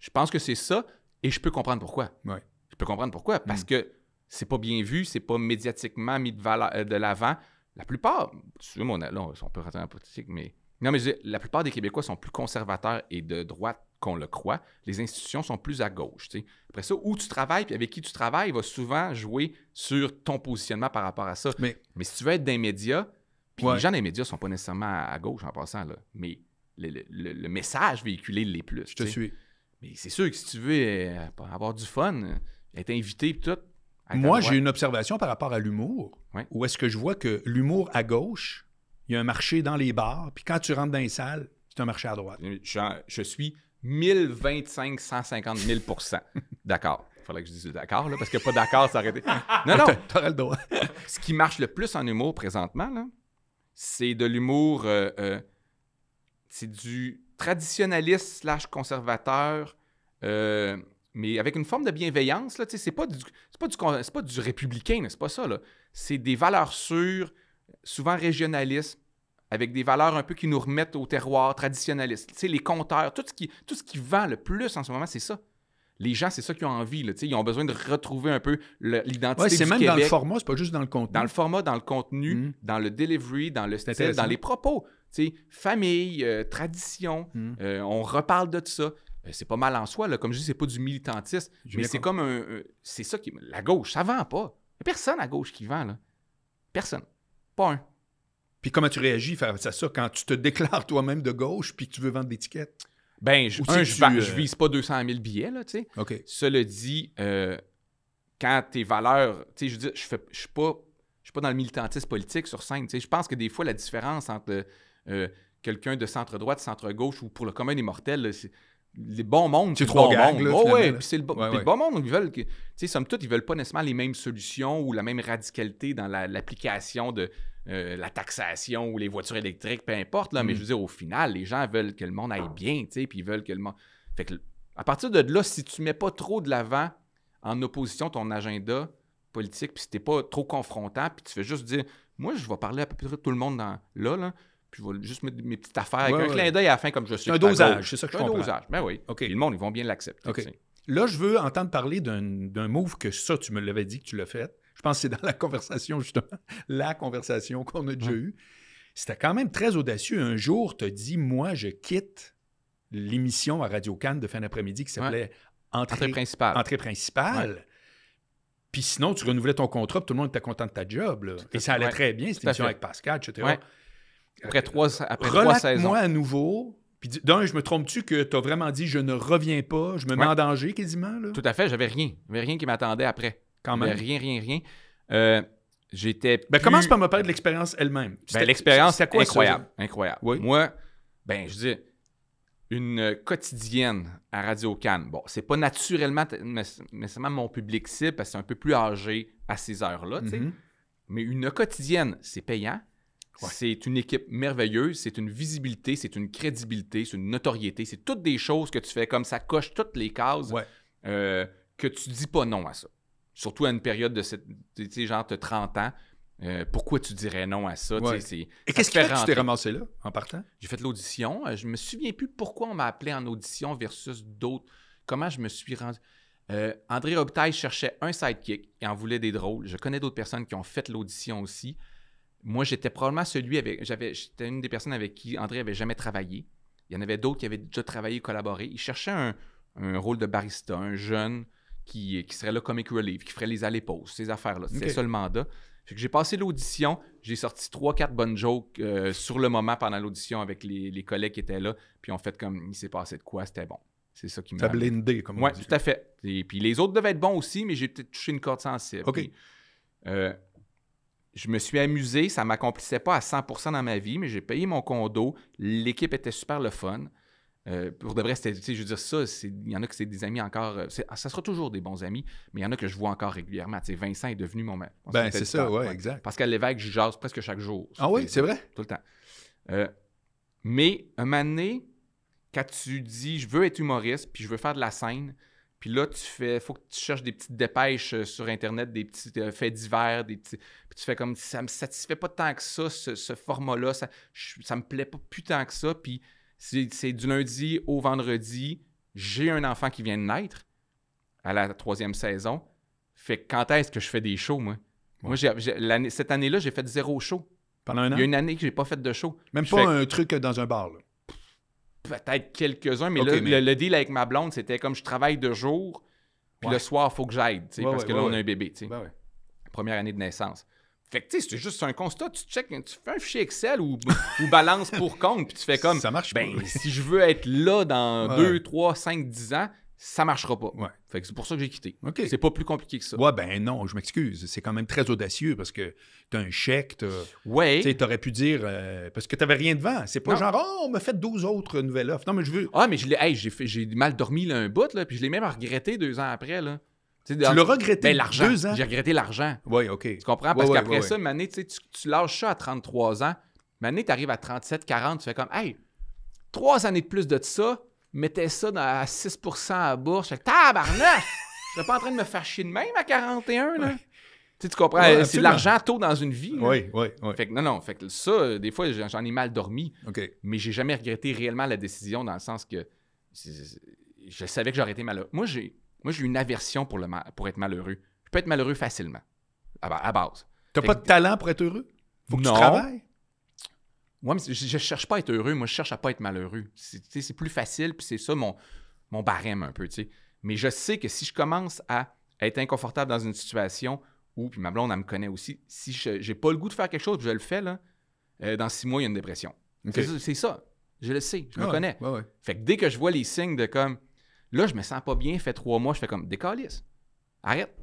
Je pense que c'est ça et je peux comprendre pourquoi. Ouais. Je peux comprendre pourquoi. Parce mm. que c'est pas bien vu, c'est pas médiatiquement mis de, euh, l'avant. La plupart, tu on, a, là, on peut rentrer la politique, mais non, mais la plupart des Québécois sont plus conservateurs et de droite qu'on le croit. Les institutions sont plus à gauche. Après ça, où tu travailles et avec qui tu travailles va souvent jouer sur ton positionnement par rapport à ça. Mais, si tu veux être dans les médias, puis les gens des médias ne sont pas nécessairement à, gauche en passant, là, mais le, message véhiculé les plus. Je te suis. Mais c'est sûr que si tu veux euh, avoir du fun, être invité et tout. Moi, j'ai une observation par rapport à l'humour. Où est-ce que je vois que l'humour à gauche il y a un marché dans les bars, puis quand tu rentres dans les salles, c'est un marché à droite. Je, suis 1025, 150 000 D'accord. Il fallait que je dise d'accord, parce que pas d'accord, s'arrêter. arrêté. Non, non. aurais le droit. Ce qui marche le plus en humour présentement, c'est de l'humour. Euh, euh, c'est du traditionnaliste slash conservateur, euh, mais avec une forme de bienveillance. Là, c'est pas du, c'est pas du, c'est pas du républicain, c'est pas ça. C'est des valeurs sûres, souvent régionalistes, avec des valeurs un peu qui nous remettent au terroir traditionnaliste. Tu sais, les compteurs, tout ce, qui, tout ce qui vend le plus en ce moment, c'est ça. Les gens, c'est ça qu'ils ont envie. Là, tu ils ont besoin de retrouver un peu l'identité c'est même dans le format, c'est pas juste dans le contenu. Dans le format, dans le contenu, mm. dans le delivery, dans le style, dans les propos. Tu famille, euh, tradition, mm. euh, on reparle de tout ça euh, c'est pas mal en soi. Là. Comme je dis, c'est pas du militantisme, mais c'est comme un. c'est ça qui. La gauche, ça vend pas. personne à gauche qui vend. Là. Personne. Pas un. Puis comment tu réagis face à ça quand tu te déclares toi-même de gauche puis que tu veux vendre des tickets? Ben, je, je, euh, vise pas 200 000 billets, là, tu Cela dit, euh, quand tes valeurs, tu sais, je veux je fais, je suis pas, je suis pas dans le militantisme politique sur scène, tu sais. Je pense que des fois, la différence entre euh, quelqu'un de centre-droite, centre-gauche ou pour le commun des mortels, les bons mondes, c'est trois gangs. c'est le, bon monde. Ils veulent tu sais, somme toute, ils veulent pas nécessairement les mêmes solutions ou la même radicalité dans l'application de euh, la taxation ou les voitures électriques, peu importe. Là, Mais je mm. veux dire, au final, les gens veulent que le monde aille bien, tu sais, puis ils veulent que le monde. Fait que, à partir de là, si tu mets pas trop de l'avant en opposition ton agenda politique, puis si t'es pas trop confrontant, puis tu fais juste dire, moi, je vais parler à peu près tout le monde dans, là, là puis je vais juste mettre mes petites affaires avec un clin d'œil à la fin, comme je suis. Un dosage, c'est ça que je comprends. Un dosage. Ben oui. OK. le monde, ils vont bien l'accepter. Là, je veux entendre parler d'un move que ça, tu me l'avais dit que tu l'as fait. Je pense que c'est dans la conversation, justement, la conversation qu'on a déjà eue. C'était quand même très audacieux. Un jour, tu as dit Moi, je quitte l'émission à Radio Cannes de fin d'après-midi qui s'appelait Entrée, principale. Entrée principale. Puis sinon, tu renouvelais ton contrat, puis tout le monde était content de ta job. Et ça allait très bien, cette émission avec Pascal, etc. Euh, après trois, après trois saisons. moi à nouveau. Puis d'un, je me trompe-tu que tu as vraiment dit je ne reviens pas, je me mets en danger quasiment? Là? Tout à fait, j'avais rien. n'avais rien qui m'attendait après. Quand même. Rien, rien, rien. Euh, j'étais. Ben, commence par me parler de l'expérience elle-même. Ben, l'expérience, c'est Incroyable. incroyable. Oui. Moi, ben, je dis, une quotidienne à Radio Cannes. Bon, c'est pas naturellement mais même mon public cible parce que c'est un peu plus âgé à ces heures-là, tu sais. Mm-hmm. Mais une quotidienne, c'est payant. C'est une équipe merveilleuse, c'est une visibilité, c'est une crédibilité, c'est une notoriété, c'est toutes des choses que tu fais comme ça coche toutes les cases euh, que tu dis pas non à ça. Surtout à une période de cette, tu 30 ans. Euh, pourquoi tu dirais non à ça? Et qu'est-ce qui fait que tu t'es ramassé là en partant? J'ai fait l'audition. Euh, je me souviens plus pourquoi on m'a appelé en audition versus d'autres. Comment je me suis rendu. André Robitaille cherchait un sidekick et en voulait des drôles. Je connais d'autres personnes qui ont fait l'audition aussi. Moi, j'étais probablement celui avec. J'étais une des personnes avec qui André avait jamais travaillé. Il y en avait d'autres qui avaient déjà travaillé et collaboré. Il cherchait un, rôle de barista, un jeune qui, serait là comic relief, qui ferait les allées-pauses, ces affaires-là. C'était ça le mandat. Fait que j'ai passé l'audition, j'ai sorti trois, quatre bonnes jokes euh, sur le moment pendant l'audition avec les, collègues qui étaient là, puis on fait comme il s'est passé de quoi, c'était bon. C'est ça qui m'a. T'as blindé, comme ouais, tout à fait. Et puis les autres devaient être bons aussi, mais j'ai peut-être touché une corde sensible. OK. Euh, je me suis amusé, ça ne m'accomplissait pas à 100% dans ma vie, mais j'ai payé mon condo, l'équipe était super le fun. Euh, pour de vrai, je veux dire, ça, il y en a que c'est des amis encore, euh, ah, ça sera toujours des bons amis, mais il y en a que je vois encore régulièrement. sais, Vincent est devenu mon mec. Ben, c'est ça, oui, exact. Parce qu'à l'évêque, je jase presque chaque jour. Ah oui, c'est vrai? Tout le temps. Euh, mais un moment donné, quand tu dis, je veux être humoriste, puis je veux faire de la scène, puis là, tu fais, faut que tu cherches des petites dépêches euh, sur Internet, des petits euh, faits divers, des petits. Puis tu fais comme ça me satisfait pas tant que ça, ce, format-là. Ça, ça me plaît pas plus tant que ça. Puis c'est du lundi au vendredi. J'ai un enfant qui vient de naître à la troisième saison. Fait que quand est-ce que je fais des shows, moi? Moi, cette année-là, j'ai fait zéro show. Pendant un an? Il y a une année que j'ai pas fait de show. Même pas un truc dans un bar, là peut-être quelques-uns, mais Le, deal avec ma blonde, c'était comme je travaille de jour, puis le soir, il faut que j'aide, parce que là, on a un bébé, ben première année de naissance. Fait que, tu sais, c'est juste un constat, tu tu fais un fichier Excel ou, ou balance pour compte, puis tu fais comme. Ça marche Ben, si je veux être là dans 2, 3, 5, 10 ans, ça marchera pas. c'est pour ça que j'ai quitté. Ok. C'est pas plus compliqué que ça. Ouais, ben non, je m'excuse. C'est quand même très audacieux parce que t'as un chèque, t'as. Ouais. Tu aurais pu dire. Euh, parce que tu t'avais rien devant. C'est pas genre, oh, on me fait 12 autres nouvelles offres. Non, mais je veux. Ah, mais je j'ai, mal dormi un bout, là, puis je l'ai même regretté deux ans après, là. tu l'as regretté ben, deux ans? J'ai regretté l'argent. Oui, OK. Tu comprends? Parce qu'après ça, tu, lâches ça à 33 ans. tu arrives à 37, 40, tu fais comme, hey, trois années de plus de ça mettais ça à 6 à bourse. Je tabarnak! je suis pas en train de me faire chier de même à 41, là. Tu, sais, tu comprends? Euh, c'est de l'argent tôt dans une vie. Oui, oui, oui. Fait que non, non. Fait que ça, des fois, j'en ai mal dormi. Mais j'ai jamais regretté réellement la décision dans le sens que je savais que j'aurais été malheureux. Moi, j'ai moi, une aversion pour, le pour être malheureux. Je peux être malheureux facilement, à, base. T'as pas de talent pour être heureux? Faut que tu travailles? Moi, je, cherche pas à être heureux, moi, je cherche à pas être malheureux. C'est plus facile, puis c'est ça mon, mon barème un peu, Mais je sais que si je commence à être inconfortable dans une situation où, puis ma blonde, elle me connaît aussi, si j'ai pas le goût de faire quelque chose, je le fais, là, euh, dans six mois, il y a une dépression. C'est ça. Je le sais, je me ah connais. fait que dès que je vois les signes de comme, là, je me sens pas bien, fait trois mois, je fais comme, décalisse. Arrête.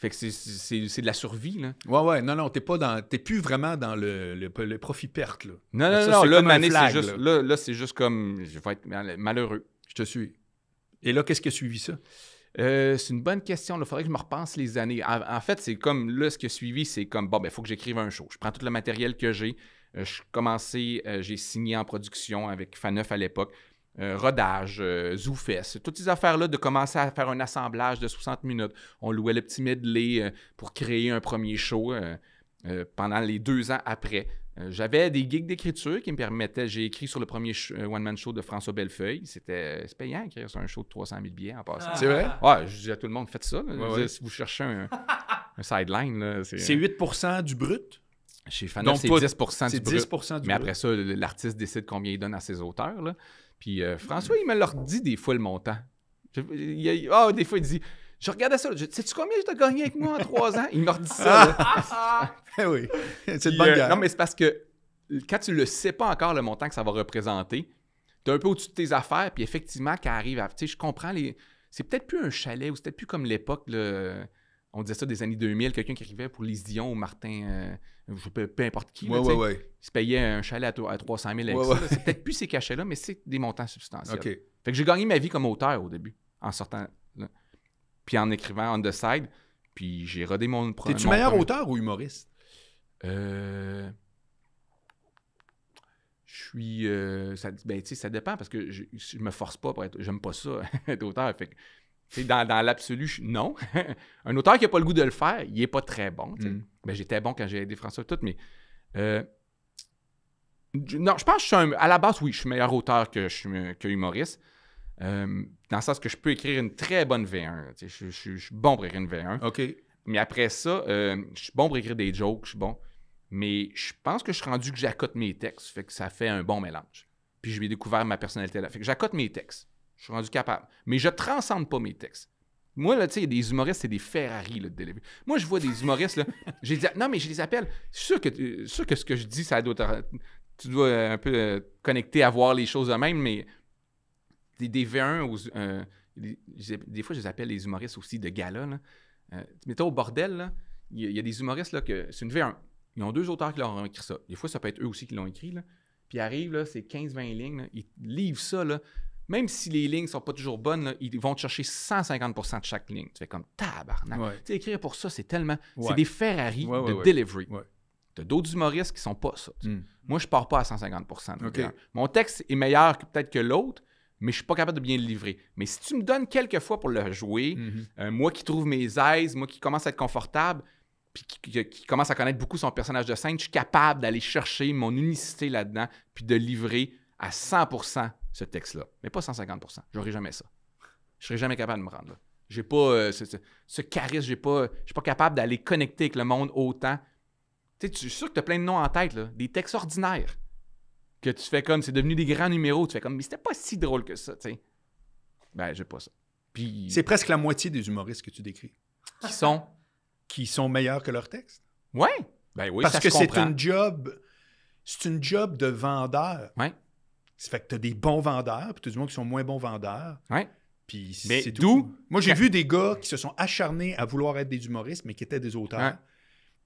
Fait que c'est de la survie, là. Ouais, ouais, non, non, t'es pas dans. T'es plus vraiment dans le, le, profit-perte, là. Non, non, non, là, c'est juste. Là, c'est juste comme. Je vais être malheureux. Je te suis. Et là, qu'est-ce qui a suivi ça? Euh, c'est une bonne question. Il faudrait que je me repense les années. En, fait, c'est comme là, ce qui a suivi, c'est comme bon, il ben, faut que j'écrive un show. Je prends tout le matériel que j'ai. Euh, je commençais, euh, j'ai signé en production avec Faneuf à l'époque. Euh, rodage, euh, zoufesse, toutes ces affaires-là, de commencer à faire un assemblage de 60 minutes. On louait le petit medley euh, pour créer un premier show pendant les deux ans après. J'avais des gigs d'écriture qui me permettaient. J'ai écrit sur le premier one-man show de François Bellefeuille. C'était payant d'écrire sur un show de 300 000 billets en passant. C'est vrai? Ah. Ouais, je disais à tout le monde, faites ça. Si vous cherchez un, sideline, c'est. 8 du brut? Chez Fanon, c'est 10, du brut. 10 du brut. Mais après ça, l'artiste décide combien il donne à ses auteurs. Là. Puis euh, François, il me leur dit des fois le montant. Ah, des fois, il dit Je regardais ça, sais-tu combien je t'ai gagné avec moi en trois ans Il me redit ça. Ah oui, c'est une bonne euh, gueule. Non, mais c'est parce que quand tu le sais pas encore le montant que ça va représenter, tu es un peu au-dessus de tes affaires, puis effectivement, quand arrive à. Tu sais, je comprends les. C'est peut-être plus un chalet ou c'est peut-être plus comme l'époque, le on disait ça des années 2000, quelqu'un qui arrivait pour les Dion ou Martin, euh, peu importe qui, il se payait un chalet à, 300 000 C'est peut-être plus ces cachets-là, mais c'est des montants substantiels. Fait que j'ai gagné ma vie comme auteur au début, en sortant, puis en écrivant on the side, puis j'ai rodé mon premier. T'es-tu meilleur auteur ou humoriste? Euh, je suis. Euh, ça, ben, ça dépend parce que je, je me force pas pour être. J'aime pas ça, être auteur. Fait que dans, l'absolu, non. un auteur qui n'a pas le goût de le faire, il n'est pas très bon. Mm. Ben, j'étais bon quand j'ai aidé François tout, mais. Euh, non, je pense que je suis à la base, oui, je suis meilleur auteur que, je, que humoriste. Euh, dans le sens que je peux écrire une très bonne V1. Je, suis bon pour écrire une V1. OK. Mais après ça, euh, je suis bon pour écrire des jokes, je suis bon. Mais je pense que je suis rendu que j'accote mes textes. Fait que ça fait un bon mélange. Puis je vais découvert ma personnalité là. Fait que j'accote mes textes. Je suis rendu capable. Mais je transcende pas mes textes. Moi, là, tu sais, il y a des humoristes, c'est des Ferrari, là, de Moi, je vois des humoristes, là. j'ai dit, non, mais je les appelle. Je sûr que, que ce que je dis, ça doit. te- Tu dois euh, un peu euh, connecter à voir les choses de même, mais des, V1 euh, des, fois, je les appelle les humoristes aussi de gala, là. Euh, toi au bordel, là, il y, a- des humoristes, là, que c'est une V1. Ils ont deux auteurs qui leur ont écrit ça. Des fois, ça peut être eux aussi qui l'ont écrit, là. Puis ils là, c'est 15-20 lignes, Ils livrent ça, là même si les lignes sont pas toujours bonnes, ils vont te chercher 150 de chaque ligne. Tu fais comme tabarnak. Tu écrire pour ça, c'est tellement. C'est des Ferrari de delivery. Tu as d'autres humoristes qui sont pas ça. Hmm. Moi, je pars pas à 150 Mon texte est meilleur peut-être que l'autre, mais je suis pas capable de bien le livrer. Mais si tu me donnes quelques fois pour le jouer, mhm. euh, moi qui trouve mes aises, moi qui commence à être confortable, puis qui, qui, commence à connaître beaucoup son personnage de scène, je suis capable d'aller chercher mon unicité là-dedans, puis de livrer à 100% ce texte-là, mais pas 150 J'aurai jamais ça. Je serai jamais capable de me rendre là. J'ai pas euh, ce, charisme, j'ai pas, je suis pas capable d'aller connecter avec le monde autant. Tu sais, je suis sûr que tu as plein de noms en tête, là, des textes ordinaires que tu fais comme, c'est devenu des grands numéros, tu fais comme, mais c'était pas si drôle que ça, tu sais. Ben, j'ai pas ça. Puis. C'est presque la moitié des humoristes que tu décris. Qui sont. qui sont meilleurs que leurs textes. Ouais. Ben oui, Parce que c'est un job, c'est une job de vendeur. Ouais. Ça fait que tu des bons vendeurs, puis tu du monde qui sont moins bons vendeurs. Puis c'est tout. Moi, j'ai vu des gars qui se sont acharnés à vouloir être des humoristes, mais qui étaient des auteurs.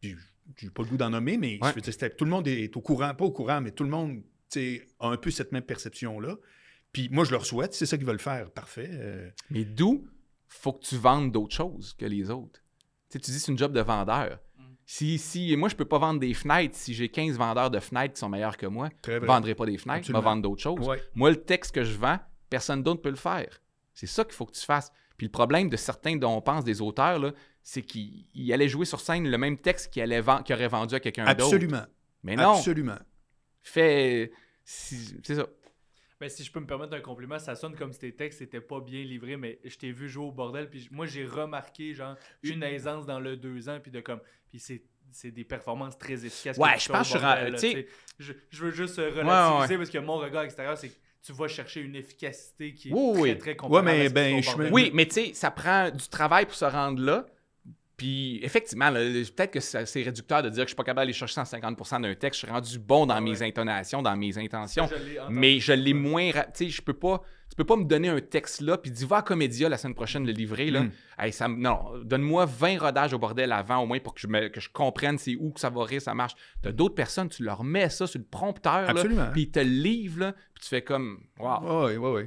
Puis, j'ai pas le goût d'en nommer, mais je tout le monde est au courant, pas au courant, mais tout le monde a un peu cette même perception-là. Puis moi, je leur souhaite, c'est ça qu'ils veulent faire, parfait. Euh. Mais d'où faut que tu vendes d'autres choses que les autres? tu dis c'est une job de vendeur. Si, si, moi, je peux pas vendre des fenêtres. Si j'ai 15 vendeurs de fenêtres qui sont meilleurs que moi, je ne vendrai pas des fenêtres, je vais vendre d'autres choses. Moi, le texte que je vends, personne d'autre ne peut le faire. C'est ça qu'il faut que tu fasses. Puis le problème de certains dont on pense des auteurs, c'est qu'ils allaient jouer sur scène le même texte qu'ils qui auraient vendu à quelqu'un d'autre. Absolument. Mais non. Absolument. Fait. c'est ça. Ben, si je peux me permettre un compliment, ça sonne comme si tes textes n'étaient pas bien livrés, mais je t'ai vu jouer au bordel, puis moi j'ai remarqué genre une aisance dans le deux ans, puis de comme c'est c'est des performances très efficaces. Ouais, je pense que je, veux juste relativiser parce que mon regard extérieur, c'est que tu vas chercher une efficacité qui est très, oui. très, mais, ben, Oui, mais tu sais, ça prend du travail pour se rendre là. Puis effectivement, peut-être que c'est réducteur de dire que je suis pas capable d'aller chercher 150 d'un texte, je suis rendu bon dans ah mes intonations, dans mes intentions, mais je l'ai moins, tu sais, je peux pas tu peux pas me donner un texte là puis dis va à Comédia la semaine prochaine le livrer là. Hmm. non, donne-moi 20 rodages au bordel avant au moins pour que je, que je comprenne c'est où que ça va rire, ça marche. Tu d'autres personnes, tu leur mets ça sur le prompteur puis ils te livrent puis tu fais comme waouh. Oui, oui, oui.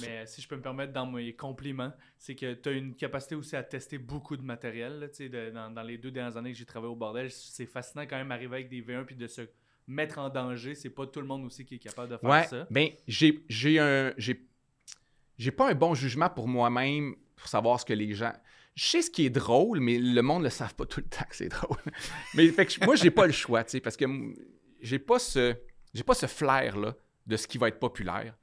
Mais si je peux me permettre, dans mes compliments, c'est que tu as une capacité aussi à tester beaucoup de matériel. dans, dans, les deux dernières années que j'ai travaillé au bordel, c'est fascinant quand même d'arriver avec des V1 puis de se mettre en danger. C'est pas tout le monde aussi qui est capable de faire ça. Ben, j'ai, un. J'ai, j'ai pas un bon jugement pour moi-même pour savoir ce que les gens. Je sais ce qui est drôle, mais le monde le savent pas tout le temps que c'est drôle. mais fait que moi, j'ai pas le choix, tu sais, parce que j'ai pas ce. J'ai pas ce flair-là de ce qui va être populaire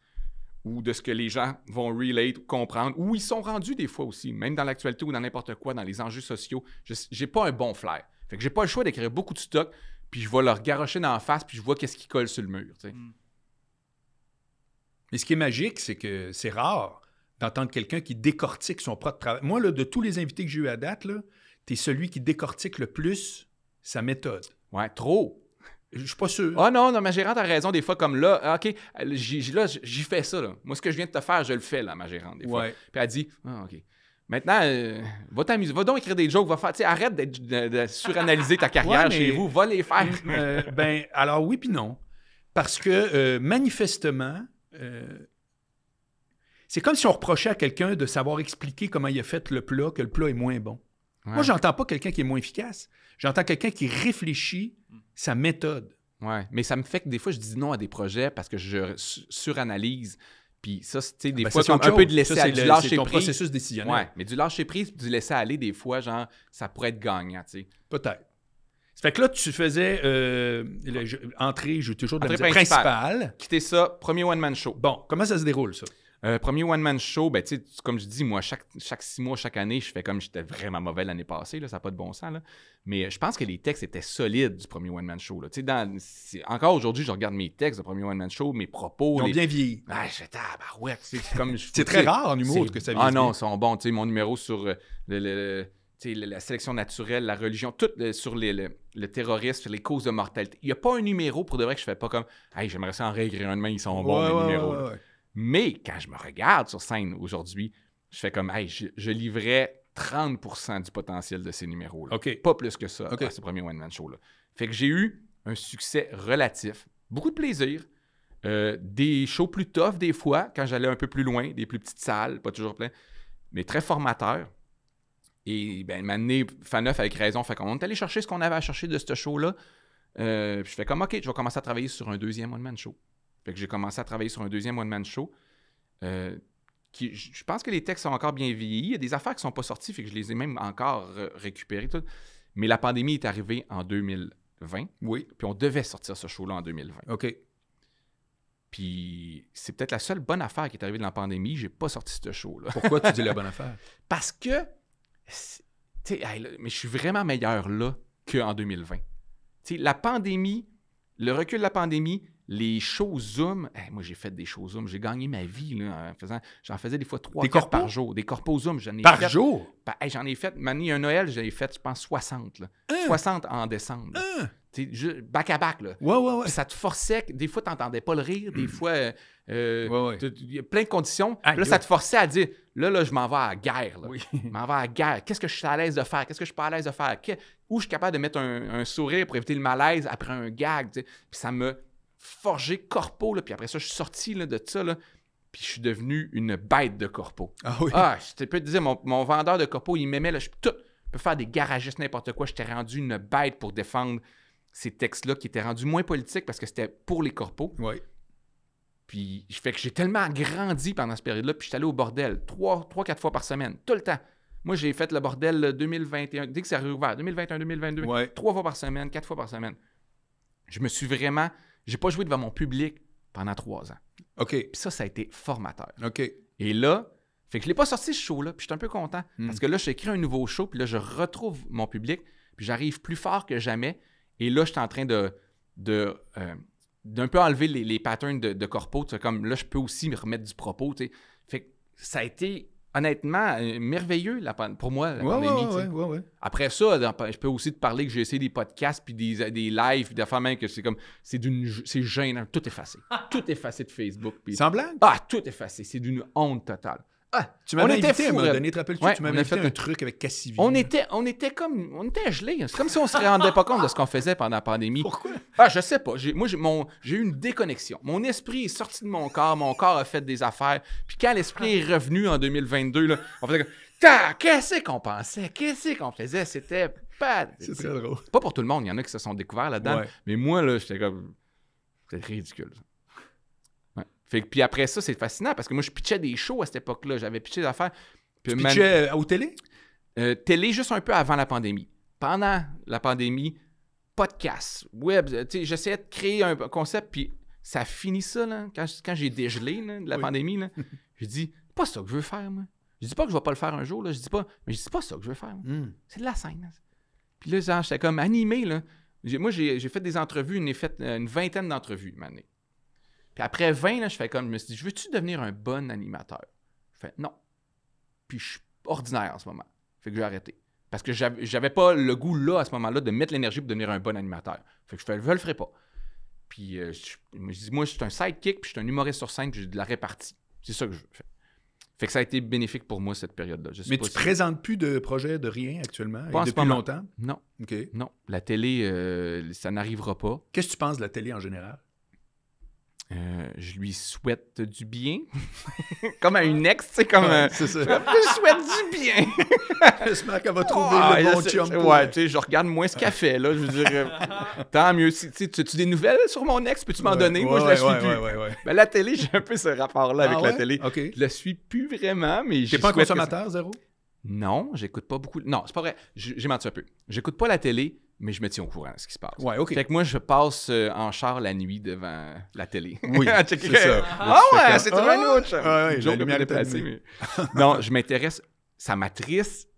ou de ce que les gens vont relate, comprendre, ou ils sont rendus des fois aussi, même dans l'actualité ou dans n'importe quoi, dans les enjeux sociaux. Je n'ai pas un bon flair. Fait que j'ai pas le choix d'écrire beaucoup de stock, puis je vais leur garrocher dans la face, puis je vois qu'est-ce qui colle sur le mur. Mm. Mais ce qui est magique, c'est que c'est rare d'entendre quelqu'un qui décortique son propre travail. Moi, là, de tous les invités que j'ai eu à date, tu es celui qui décortique le plus sa méthode. Ouais, trop. Je suis pas sûr. Ah non, non, ma gérante a raison des fois, comme là, ah, OK, j'y fais ça. Moi, ce que je viens de te faire, je le fais, là, ma gérante, des fois. Puis elle dit, ah, OK. Maintenant, euh, va t'amuser, va donc écrire des jokes, va faire, arrête de, suranalyser ta carrière chez vous, va les faire. Euh, ben, alors oui puis non, parce que euh, manifestement, c'est comme si on reprochait à quelqu'un de savoir expliquer comment il a fait le plat, que le plat est moins bon. Moi, Moi, j'entends pas quelqu'un qui est moins efficace. J'entends quelqu'un qui réfléchit hmm. sa méthode. Oui, mais ça me fait que des fois, je dis non à des projets parce que je suranalyse. Puis ça, tu ah des ben, fois, un peu de laisser aller, du lâcher processus décisionnel. Oui, mais du lâcher prise, du laisser aller, des fois, genre, ça pourrait être gagnant, tu sais. Peut-être. Ça fait que là, tu faisais euh, je, entrée, toujours de la principale. principale. Quitter ça, premier one-man show. Bon, comment ça se déroule, ça? Euh, premier one-man show, ben, comme je dis, moi, chaque, chaque six mois, chaque année, je fais comme j'étais vraiment mauvais l'année passée, là, ça n'a pas de bon sens. Mais euh, je pense que les textes étaient solides du premier one-man show. Là. encore aujourd'hui, je regarde mes textes du premier one-man show, mes propos. Ils ont bien vieilli. Ah, je ah, ouais, c'est très rare en humour que ça Ah non, ils sont bons. Mon numéro sur euh, la sélection naturelle, la religion, tout sur les, le, terrorisme, les causes de mortalité. Il n'y a pas un numéro pour de vrai que je ne fais pas comme j'aimerais ça en réécrire un demain, ils sont bons, les numéros. Mais quand je me regarde sur scène aujourd'hui, je fais comme, hey, je, livrais 30 du potentiel de ces numéros-là. Pas plus que ça, ce premier one-man show-là. Fait que j'ai eu un succès relatif, beaucoup de plaisir, euh, des shows plus tough des fois, quand j'allais un peu plus loin, des plus petites salles, pas toujours plein, mais très formateur. Et ben, fan Faneuf avec raison, fait qu'on est allé chercher ce qu'on avait à chercher de ce show-là. Euh, je fais comme, OK, je vais commencer à travailler sur un deuxième one-man show. Fait que j'ai commencé à travailler sur un deuxième one-man show. Euh, je pense que les textes sont encore bien vieillis. Il y a des affaires qui ne sont pas sorties, fait que je les ai même encore euh, récupérées. Mais la pandémie est arrivée en 2020. Oui. Puis on devait sortir ce show-là en 2020. OK. Puis c'est peut-être la seule bonne affaire qui est arrivée de la pandémie. J'ai pas sorti ce show-là. Pourquoi tu dis la bonne affaire? Parce que. mais je suis vraiment meilleur là qu'en 2020. sais, la pandémie, le recul de la pandémie, les shows Zoom, moi j'ai fait des shows Zoom, j'ai gagné ma vie en faisant, j'en faisais des fois trois des par jour, des corpos Zoom, j'en ai par jour. Bah, j'en ai fait, Mani, un Noël, j'en ai fait, je pense 60 60 en décembre. Juste back à back. Là. Ouais, ouais, ouais. Ça te forçait. Des fois, tu n'entendais pas le rire. Des mm. fois, euh, euh, il y a plein de conditions. là, ça te forçait à dire là, là, je m'en vais à la guerre. je m'en vais à la guerre. Qu'est-ce que je suis à l'aise de faire? Qu'est-ce que je suis pas à l'aise de faire? Où je suis capable de mettre un, sourire pour éviter le malaise après un gag? Puis ça me forgé corpo, là, puis après ça, je suis sorti de ça, là, puis je suis devenu une bête de corpo. Ah oui? Ah, je peux dire, mon, vendeur de corpo, il m'aimait, là, je peux faire des garagistes, n'importe quoi, je j'étais rendu une bête pour défendre ces textes-là qui étaient rendus moins politiques parce que c'était pour les corpos. Oui. Puis, je fais que j'ai tellement grandi pendant cette période-là, puis je suis allé au bordel trois, trois, quatre fois par semaine, tout le temps. Moi, j'ai fait le bordel 2021, dès que ça a réouvert, 2021, 2022, trois fois par semaine, quatre fois par semaine. Je me suis vraiment j'ai pas joué devant mon public pendant trois ans. OK. Puis ça, ça a été formateur. OK. Et là, fait que je l'ai pas sorti ce show-là, puis je un peu content. Hmm. Parce que là, j'ai écrit un nouveau show, puis là, je retrouve mon public, puis j'arrive plus fort que jamais. Et là, je suis en train de. de euh, d'un peu enlever les, les patterns de, corpo, comme là, je peux aussi me remettre du propos. T'sais. Fait que ça a été honnêtement, euh, merveilleux la pour moi, la pandémie. Après ça, je peux aussi te parler que j'ai essayé des podcasts, puis des, des lives, puis d'affaires même que c'est comme, c'est d'une, c'est gênant, tout effacé. tout effacé de Facebook. puis- Sans blague? Ah, tout effacé, c'est d'une honte totale. Ah, tu m'avais invité à fait un truc avec On était, on était comme, on était gelés. Hein. C'est comme si on se rendait pas compte de ce qu'on faisait pendant la pandémie. Pourquoi? Ah, je sais pas. Moi, j'ai eu une déconnexion. Mon esprit est sorti de mon corps. Mon corps a fait des affaires. Puis quand l'esprit est revenu en 2022, là, on faisait qu'est-ce qu'on pensait? Qu'est-ce qu'on faisait? C'était pas... C'est très drôle. Pas pour tout le monde. Il y en a qui se sont découverts là-dedans. Mais moi, là, j'étais comme... C'était ridicule. Fait puis après ça, c'est fascinant parce que moi, je pitchais des shows à cette époque-là. J'avais pitché des affaires. tu pitchais euh, aux télé? Euh, télé juste un peu avant la pandémie. Pendant la pandémie, podcast, web, euh, j'essayais de créer un concept, puis ça finit ça, quand, j'ai dégelé de la pandémie, là, je dis, pas ça que je veux faire, moi. Je dis pas que je vais pas le faire un jour, là, je dis pas, mais je dis pas ça que je veux faire. Hmm. C'est de la scène. Puis là, j'étais comme animé, Moi, j'ai fait des entrevues, une, une vingtaine d'entrevues, maintenant. Puis après 20, là, je fais comme, je me suis dit, je veux-tu devenir un bon animateur? Je fais non. Puis je suis ordinaire en ce moment. Fait que j'ai arrêté. Parce que j'avais pas le goût là, à ce moment-là, de mettre l'énergie pour devenir un bon animateur. Fait que je fais, le ferai pas. Puis euh, je, me dis, moi, je suis un sidekick, puis je suis un humoriste sur scène, puis j'ai de la répartie. C'est ça que je fais. Fait que ça a été bénéfique pour moi, cette période-là. Mais tu présentes plus de projets de rien actuellement, pas depuis longtemps? Non. OK. Non. La télé, euh, ça n'arrivera pas. Qu'est-ce que tu penses de la télé en général? Euh, je lui souhaite du bien. comme à une ex, euh, c'est comme. Je lui souhaite du bien. J'espère qu'elle va trouver un le bon chum. Ouais, tu sais, je regarde moins ce qu'elle fait, là. Je veux dire, euh, tant mieux. tu as-tu des nouvelles sur mon ex? Peux-tu m'en donner? Moi, je la suis plus. Ben, la télé, j'ai un peu ce rapport-là ah avec la télé. Je la suis plus vraiment, mais T'es pas un consommateur, zéro? Non, j'écoute pas beaucoup. Non, c'est pas vrai. J'ai menti un peu. J'écoute pas la télé mais je me tiens au courant de ce qui se passe. Ouais, OK. Fait que moi, je passe euh, en char la nuit devant la télé. Oui, c'est ça. Ah ouais, c'est tout un ah, autre. j'ai non, je m'intéresse, ça m'attriste.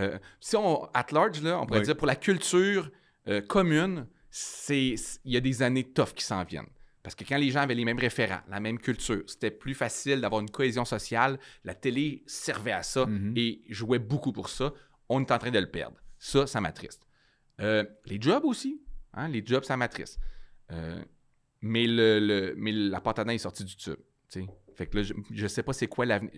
Euh, si on, at large, là, on pourrait dire pour la culture euh, commune, il y a des années tough qui s'en viennent. Parce que quand les gens avaient les mêmes référents, la même culture, c'était plus facile d'avoir une cohésion sociale. La télé servait à ça mm-hmm. et jouait beaucoup pour ça. On est en train de le perdre. Ça, ça m'attriste. Euh, les jobs aussi. Hein, les jobs, ça matrice. Euh, mais, le, mais la pâte est sortie du tube. Fait que là, je ne sais pas c'est quoi l'avenir.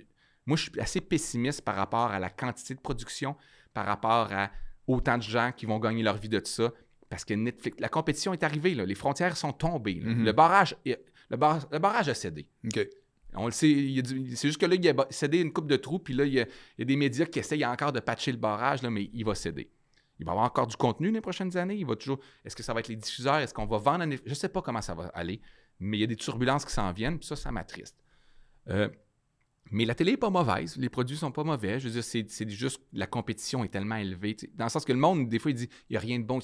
Moi, je suis assez pessimiste par rapport à la quantité de production, par rapport à autant de gens qui vont gagner leur vie de ça. Parce que Netflix, la compétition est arrivée, les frontières sont tombées. Mm-hmm. le, barrage, le, barrage a cédé. On le sait, c'est juste que là, il a cédé une coupe de trous, puis là, il y, a, des médias qui essayent encore de patcher le barrage, mais il va céder. Il va y avoir encore du contenu les prochaines années. Il va toujours. Est-ce que ça va être les diffuseurs? Est-ce qu'on va vendre? Je ne sais pas comment ça va aller, mais il y a des turbulences qui s'en viennent, ça, ça m'attriste. Euh, mais la télé n'est pas mauvaise, les produits ne sont pas mauvais. Je veux dire, c'est juste la compétition est tellement élevée. Dans le sens que le monde, des fois, il dit il n'y a rien de bon.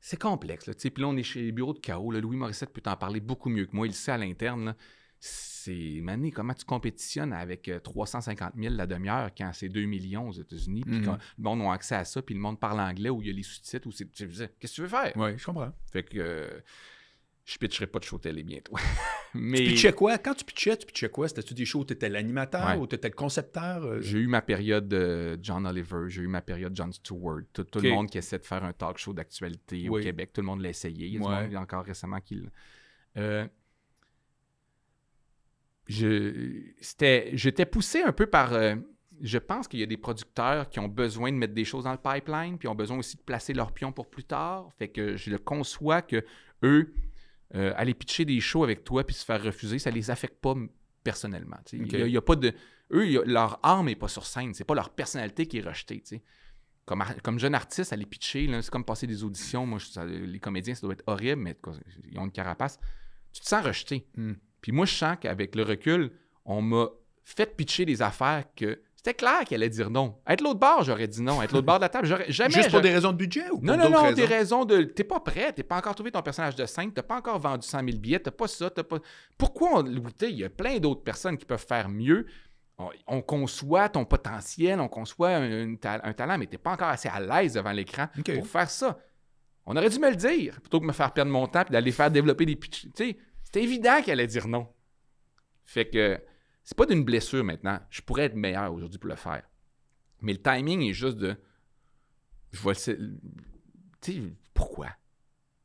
C'est complexe. Là, puis là, on est chez les bureaux de chaos. Louis Morissette peut en parler beaucoup mieux que moi. Il le sait à l'interne c'est, mané, comment tu compétitionnes avec 350 euh, 000 la demi-heure quand c'est 2 millions aux États-Unis, puis mhm. quand le monde a accès à ça, puis le monde parle anglais où il y a les sous-titres, où c'est, je disais qu'est-ce que tu veux faire? Oui, je comprends. Fait que euh, je pitcherai pas de show télé bientôt. Mais... Tu pitchais quoi? Quand tu pitchais, tu pitchais quoi? C'était-tu des shows où tu étais l'animateur ou tu étais le concepteur? Euh? J'ai eu ma période de John Oliver, j'ai eu ma période John Stewart. Tout, le monde qui essaie de faire un talk show d'actualité au Québec, tout le monde l'a essayé. Il y a encore récemment qui j'étais poussé un peu par. Euh, je pense qu'il y a des producteurs qui ont besoin de mettre des choses dans le pipeline, puis ont besoin aussi de placer leurs pions pour plus tard. Fait que je le conçois que eux, euh, aller pitcher des shows avec toi puis se faire refuser, ça les affecte pas personnellement. Il n'y a, pas de. Eux, leur arme n'est pas sur scène, c'est pas leur personnalité qui est rejetée. Comme, comme jeune artiste, aller pitcher, c'est comme passer des auditions. Moi, les comédiens, ça doit être horrible, mais ils ont une carapace. Tu te sens rejeté. Hmm. Puis moi, je sens qu'avec le recul, on m'a fait pitcher des affaires que c'était clair qu'elle allait dire non. Être l'autre bord, j'aurais dit non. Être l'autre bord de la table, j'aurais jamais. Juste pour des raisons de budget ou pour Non, non, non, des raisons de. T'es pas prêt, t'es pas encore trouvé ton personnage de 5, t'as pas encore vendu 100 000 billets, t'as pas ça, t'as pas. Pourquoi on Il y a plein d'autres personnes qui peuvent faire mieux. On, conçoit ton potentiel, on conçoit un, talent, mais t'es pas encore assez à l'aise devant l'écran pour faire ça. On aurait dû me le dire plutôt que me faire perdre mon temps et d'aller faire développer des pitches. C'était évident qu'elle allait dire non. Fait que c'est pas d'une blessure maintenant. Je pourrais être meilleur aujourd'hui pour le faire. Mais le timing est juste de. Je vois le. Tu sais, pourquoi?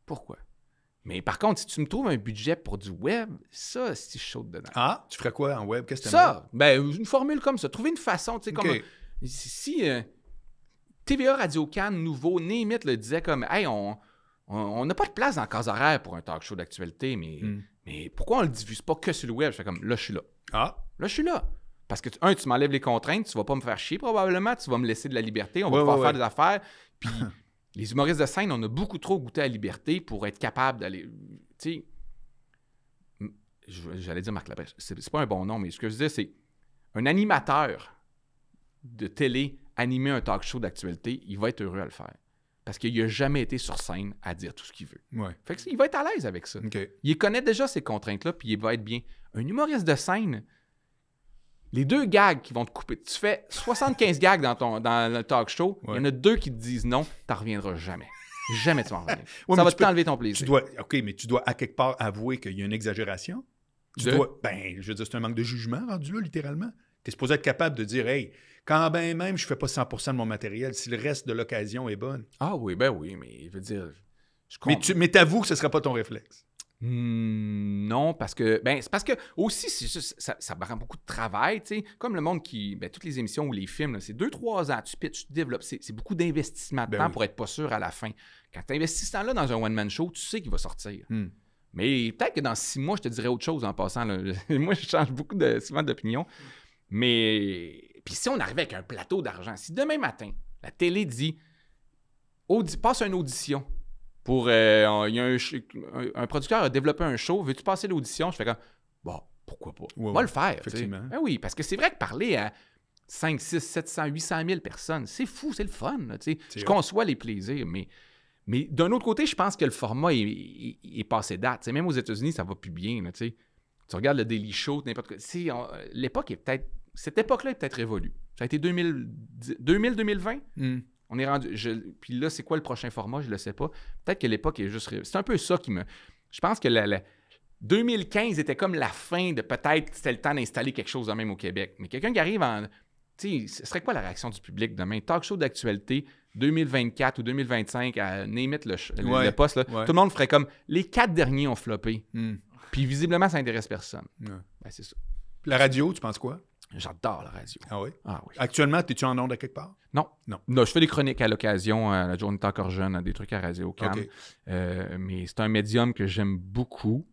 Pourquoi? Mais par contre, si tu me trouves un budget pour du web, ça, c'est chaud dedans. Ah, tu ferais quoi en web? Qu'est-ce que Ça, ben, une formule comme ça. Trouver une façon, tu sais, comme. Si euh, TVA Radio Cannes, nouveau, Némit le disait comme, hey, on. n'a pas de place dans le cas horaire pour un talk show d'actualité, mais hmm mais pourquoi on le diffuse pas que sur le web? Je comme, là, je suis là. Ah. Là, je suis là. Parce que, un, tu m'enlèves les contraintes, tu vas pas me faire chier probablement, tu vas me laisser de la liberté, on va pouvoir faire des affaires. Puis, les humoristes de scène, on a beaucoup trop goûté à la liberté pour être capable d'aller. Tu sais, j'allais dire Marc Labrèche, c'est pas un bon nom, mais ce que je disais, c'est un animateur de télé animer un talk show d'actualité, il va être heureux à le faire parce qu'il n'a jamais été sur scène à dire tout ce qu'il veut. Ouais. il va être à l'aise avec ça. Il connaît déjà ces contraintes-là, puis il va être bien. Un humoriste de scène, les deux gags qui vont te couper, tu fais 75 gags dans, ton, dans le talk show, il y en a deux qui te disent non, n'en reviendras jamais. Jamais tu vas en revenir. ça va enlever ton plaisir. Tu dois, OK, mais tu dois à quelque part avouer qu'il y a une exagération. Tu dois, ben, je veux dire, c'est un manque de jugement rendu là, littéralement. Tu es supposé être capable de dire, hey, quand même, je fais pas 100% de mon matériel si le reste de l'occasion est bonne. Ah oui, ben oui, mais je veux dire. Je mais tu mais t'avoues que ce ne sera pas ton réflexe. Mmh, non, parce que, ben, c'est parce que aussi, ça, ça beaucoup de travail, tu sais. Comme le monde qui, ben, toutes les émissions ou les films, c'est deux, trois ans, tu pitches, tu développes. C'est, beaucoup d'investissement de ben temps pour être pas sûr à la fin. Quand tu investis ce là dans un one-man show, tu sais qu'il va sortir. Mmh. Mais peut-être que dans six mois, je te dirais autre chose en passant. Moi, je change beaucoup souvent d'opinion. Mais puis si on arrive avec un plateau d'argent, si demain matin, la télé dit passe une audition pour. Euh, un, un, producteur a développé un show, veux-tu passer l'audition Je fais comme Bon, bah, pourquoi pas On va le faire. Effectivement. Ben oui, parce que c'est vrai que parler à 5, 6, 700, 800 000 personnes, c'est fou, c'est le fun. je conçois les plaisirs, mais. Mais d'un autre côté, je pense que le format est, est, passé date. même aux États-Unis, ça va plus bien. tu regardes le Daily Show, n'importe quoi. L'époque est peut-être cette époque-là est peut-être révolue. Ça a été 2000-2020. Hmm. On est rendu. puis là, c'est quoi le prochain format Je ne le sais pas. Peut-être que l'époque est juste. C'est un peu ça qui me. Je pense que 2015 était comme la fin de peut-être c'était le temps d'installer quelque chose de même au Québec. Mais quelqu'un qui arrive en. Tu sais, ce serait quoi la réaction du public demain Talk show d'actualité 2024 ou 2025 à Name le, poste. Là, Tout le monde ferait comme les quatre derniers ont floppé. Hmm. Puis visiblement, ça intéresse personne. Ben, c'est ça. La radio, tu penses quoi J'adore la radio. Ah oui? Ah oui. Actuellement, es-tu en onde à quelque part? Non. Non. Non, je fais des chroniques à l'occasion, euh, la journée encore jeune, des trucs à radio euh, mais c'est un médium que j'aime beaucoup.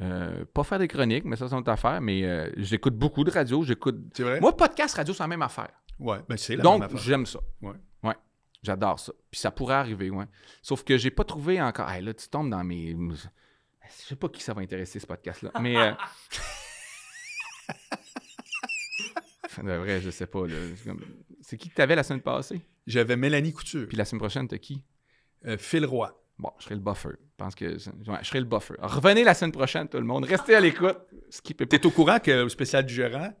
Euh, pas faire des chroniques, mais ça, c'est autre affaire. Mais j'écoute beaucoup de radio. J'écoute. C'est vrai? Moi, podcast, radio, c'est la même affaire. Ouais, ben c'est Donc, j'aime ça. Oui. Ouais. J'adore ça. Puis ça pourrait arriver, oui. Sauf que j'ai pas trouvé encore. Hey, là, tu tombes dans mes. Je sais pas qui ça va intéresser, ce podcast-là. Mais. de vrai, je sais pas. C'est qui que t'avais la semaine passée? J'avais Mélanie Couture. Puis la semaine prochaine, t'as qui? Euh, Phil Roy. Bon, je serai le buffer. Je pense que je serai le buffer. revenez la semaine prochaine, tout le monde. Restez à l'écoute. T'es au courant que le spécial du gérant,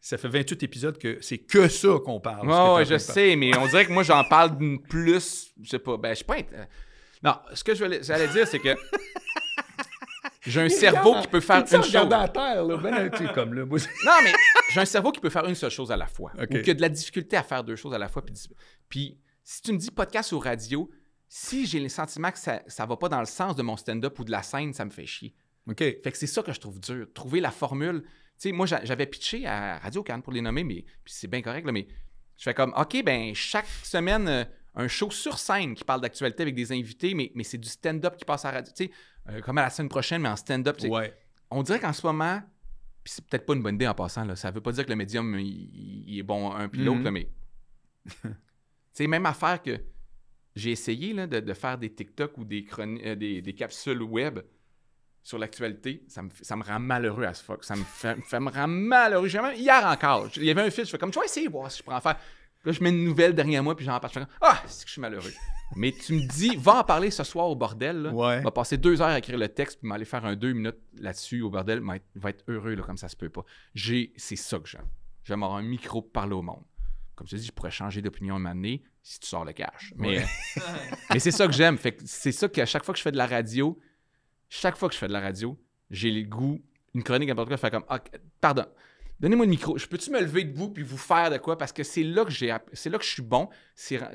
ça fait 28 épisodes que c'est que ça qu'on parle. Oh, je sais, mais on dirait que moi, j'en parle plus. Je sais pas. Ben, je suis pas. Euh, non, ce que j'allais dire, c'est que j'ai un cerveau qui peut faire une chose. à terre, là. Ben, tu comme là. non, mais j'ai un cerveau qui peut faire une seule chose à la fois. Okay. Ou qui a de la difficulté à faire deux choses à la fois. Puis, si tu me dis podcast ou radio, si j'ai le sentiment que ça ne va pas dans le sens de mon stand-up ou de la scène, ça me fait chier. OK. Fait que c'est ça que je trouve dur. Trouver la formule. Tu sais, moi, j'avais pitché à Radio Cannes pour les nommer, mais c'est bien correct, là, mais je fais comme, OK, ben chaque semaine, euh, un show sur scène qui parle d'actualité avec des invités, mais, c'est du stand-up qui passe à la radio. Euh, comme à la semaine prochaine, mais en stand-up. On dirait qu'en ce moment, puis c'est peut-être pas une bonne idée en passant, là, ça veut pas dire que le médium il, est bon un puis l'autre, mhm. mais. c'est même affaire que j'ai essayé de, faire des TikTok ou euh, des, des, capsules web sur l'actualité, ça me, rend malheureux à ce fuck. Ça me fait, me, rend malheureux. hier encore, il y avait un fil, je fais comme, tu vas essayer voir si je prends faire. Là, je mets une nouvelle derrière moi, puis j'en parle. Je ah, c'est que je suis malheureux. Mais tu me dis, va en parler ce soir au bordel. Ouais. Va passer deux heures à écrire le texte, puis m'aller faire un deux minutes là-dessus au bordel. Va être, va être heureux, comme ça se peut pas. J'ai, c'est ça que j'aime. J'aime avoir un micro pour parler au monde. Comme tu dis, je pourrais changer d'opinion moment donné, si tu sors le cash. Mais, euh, c'est ça que j'aime. Fait c'est ça qu'à chaque fois que je fais de la radio, chaque fois que je fais de la radio, j'ai le goût. Une chronique, n'importe quoi, faire comme, ah, pardon, Donnez-moi le micro. Je peux-tu me lever vous puis vous faire de quoi? Parce que c'est là que j'ai c'est là que je suis bon.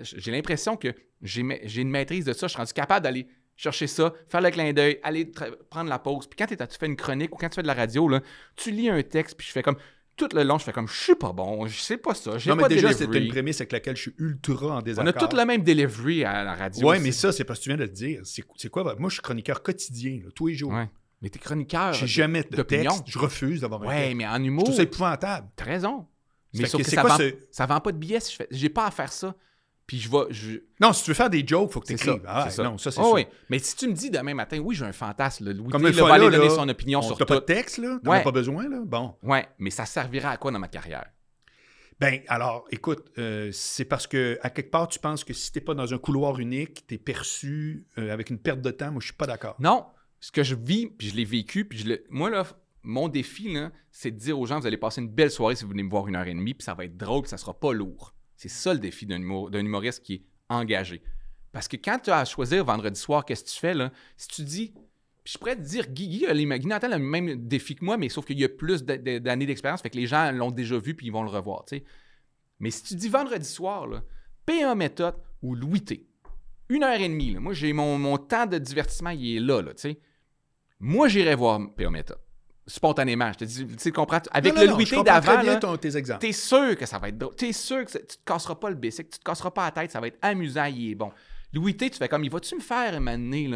J'ai l'impression que j'ai une maîtrise de ça. Je suis rendu capable d'aller chercher ça, faire le clin d'œil, aller prendre la pause. Puis quand tu fais une chronique ou quand tu fais de la radio, là, tu lis un texte, puis je fais comme tout le long, je fais comme je suis pas bon, je sais pas ça. Non, déjà, C'est une prémisse avec laquelle je suis ultra en désaccord. On a tout le même delivery à la radio. Oui, mais ça, c'est parce que tu viens de le dire. C'est quoi? Moi, je suis chroniqueur quotidien, tous les jours. Mais t'es chroniqueur. Je J'ai jamais de texte. Je refuse d'avoir un texte. Ouais, mais en humour. C'est trouve épouvantable. T'as raison. Mais sauf ça, ne vend, pas de billets je fais. J'ai pas à faire ça. Puis je vais. Non, si tu veux faire des jokes, faut que tu écrives. Ah, ça. Non, ça, c'est oh sûr. Mais si tu me dis demain matin, oui, j'ai un fantasme, Louis Comme il va donner son opinion sur tout. pas de texte, là? T'en as pas besoin, là? Bon. Ouais, mais ça servira à quoi dans ma carrière? Ben, alors, écoute, euh, c'est parce que, à quelque part, tu penses que si t'es pas dans un couloir unique, t'es perçu euh, avec une perte de temps. Moi, je suis pas d'accord. Non, ce que je vis, puis je l'ai vécu, puis je moi, là, mon défi, c'est de dire aux gens, vous allez passer une belle soirée si vous venez me voir une heure et demie, puis ça va être drôle, puis ça sera pas lourd. C'est ça le défi d'un humoriste qui est engagé. Parce que quand tu as à choisir vendredi soir, qu'est-ce que tu fais, là? Si tu dis, puis je pourrais te dire, Guigui a le même défi que moi, mais sauf qu'il y a plus d'années d'expérience, fait que les gens l'ont déjà vu, puis ils vont le revoir, tu sais. Mais si tu dis vendredi soir, là, P1 méthode ou Louis T, une heure et demie, là, moi, j'ai mon, temps de divertissement, il est là, tu sais. Moi, j'irai voir PA Spontanément, je te dis, tu comprends, avec le Louis d'avant, t'es sûr que ça va être drôle, t'es sûr que tu te casseras pas le bicycle, tu te casseras pas la tête, ça va être amusant, il est bon. Louis T, tu fais comme, il va-tu me faire m'amener,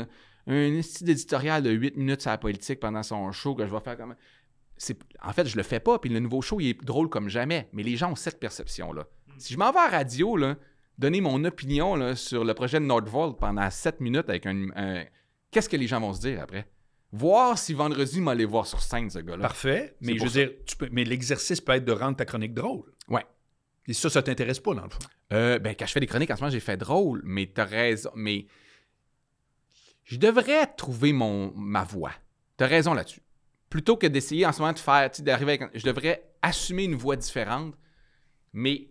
un style d'éditorial de 8 minutes sur la politique pendant son show que je vais faire comme. En fait, je le fais pas, puis le nouveau show, il est drôle comme jamais. Mais les gens ont cette perception-là. Hmm. Si je m'en vais à radio, là, donner mon opinion sur le projet de Nordvolt pendant 7 minutes avec un... Qu'est-ce que les gens vont se dire après? Voir si vendredi, m'allait voir sur scène, ce gars-là. Parfait. Mais je veux dire, mais l'exercice peut être de rendre ta chronique drôle. Ouais. Et ça, ça t'intéresse pas, dans le fond. Euh, ben, quand je fais des chroniques, en ce moment, j'ai fait drôle, mais as raison. Mais je devrais trouver mon, ma voix. as raison là-dessus. Plutôt que d'essayer en ce moment de faire, d'arriver avec. Je devrais assumer une voix différente, mais.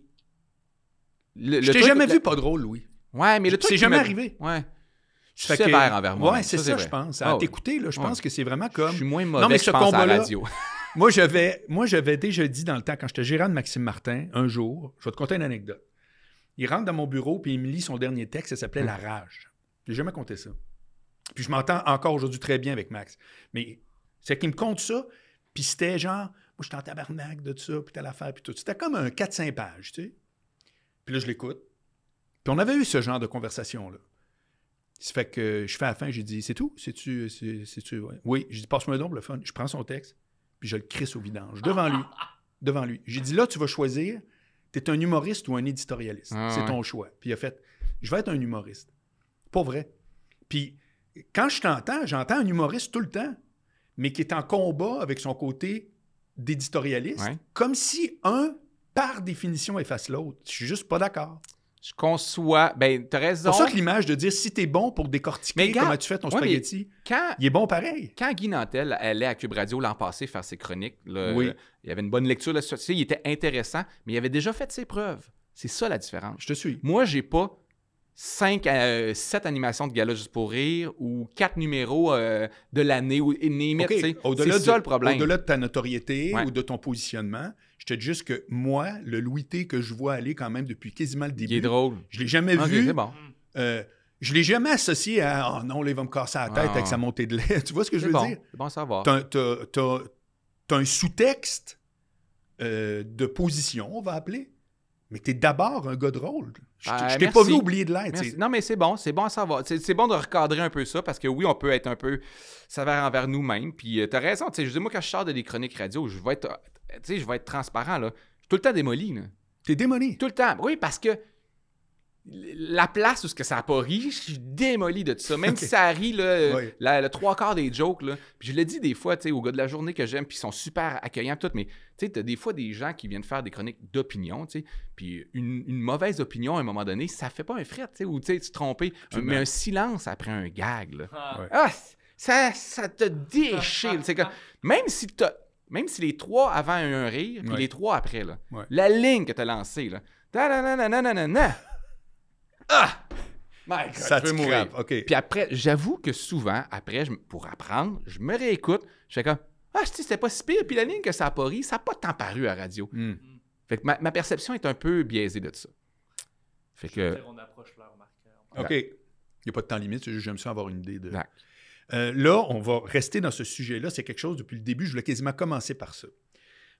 je t'ai jamais vu pas drôle, Louis. Ouais, mais le truc. C'est jamais arrivé. Ouais c'est sévère envers moi. Oui, c'est ça, je pense. Ah à t'écouter, je ah pense que c'est vraiment comme. Je suis moins mauvais, que je à radio. moi, j'avais, moi, déjà dit dans le temps, quand j'étais gérant de Maxime Martin, un jour, je vais te conter une anecdote. Il rentre dans mon bureau, puis il me lit son dernier texte, ça s'appelait hmm. La rage. Je n'ai jamais compté ça. Puis je m'entends encore aujourd'hui très bien avec Max. Mais c'est qu'il me compte ça, puis c'était genre, moi, je suis en tabarnak de ça, puis t'as l'affaire, puis tout. C'était comme un 4-5 pages, tu sais. Puis là, je l'écoute. Puis on avait eu ce genre de conversation-là. Ça fait que je fais à la fin, j'ai dit C'est tout C'est-tu c'est, Oui, j'ai dit Passe-moi donc le fun. Je prends son texte, puis je le crisse au vidange, devant lui. Devant lui. J'ai dit Là, tu vas choisir, tu es un humoriste ou un éditorialiste. Ah, c'est ton choix. Puis il a fait Je vais être un humoriste. Pas vrai. Puis quand je t'entends, j'entends un humoriste tout le temps, mais qui est en combat avec son côté d'éditorialiste, comme si un, par définition, efface l'autre. Je suis juste pas d'accord. Je conçois. Ben, t'as raison. C'est ça que l'image de dire si t'es bon pour décortiquer mais comment tu fais ton spaghetti, il est bon pareil. Quand Guy Nantel allait à Cube Radio l'an passé faire ses chroniques, il y avait une bonne lecture de la il était intéressant, mais il avait déjà fait ses preuves. C'est ça la différence. Je te suis. Moi, j'ai pas cinq à euh, animations de galas juste pour rire ou quatre numéros euh, de l'année ou okay. C'est ça le problème. Au-delà de ta notoriété ou de ton positionnement, c'est juste que moi, le Louis que je vois aller quand même depuis quasiment le début. Il est drôle. Je l'ai jamais ah, vu. Bon. Euh, je l'ai jamais associé à Oh non, il va me casser la tête ah. avec sa montée de lait. tu vois ce que je veux dire? C'est bon savoir. T'as, t'as, un sous-texte euh, de position, on va appeler. Mais t'es d'abord un gars drôle. Je, t'ai ben, pas vu oublier de l'être. Non, mais c'est bon, c'est bon à savoir. C'est, bon de recadrer un peu ça parce que oui, on peut être un peu sévère envers nous-mêmes. Puis tu euh, t'as raison, tu sais, moi quand je sors de des chroniques radio, je vais être tu sais, je vais être transparent, là. Je suis tout le temps démoli, là. T'es démoli? Tout le temps. Oui, parce que la place où ce que ça n'a pas ri, je suis démoli de tout ça. Même si ça rit, là, le trois quarts des jokes, là. je le dis des fois, tu sais, aux gars de la journée que j'aime, puis ils sont super accueillants, tout. Mais tu sais, t'as des fois des gens qui viennent faire des chroniques d'opinion, tu sais. Puis une, mauvaise opinion à un moment donné, ça fait pas un fret, tu sais, ou tu sais, tu te trompes. Mais un silence après un gag, là. Ah. Ah, ça, ça te déchire. C'est même si t'as même si les trois avant ont un rire, puis les trois après, la ligne que tu as lancée, là, ah! My ça je mourir. Puis après, j'avoue que souvent, après, pour apprendre, je me réécoute, je fais comme Ah, c'était pas si pire, puis la ligne que ça a pas ri, ça n'a pas tant paru à radio. Hmm. Fait que ma, perception est un peu biaisée de ça. Fait que. on approche leur marqueur. OK. Il n'y a pas de temps limite, j'aime ça avoir une idée de. Euh, là, on va rester dans ce sujet-là. C'est quelque chose depuis le début. Je voulais quasiment commencer par ça.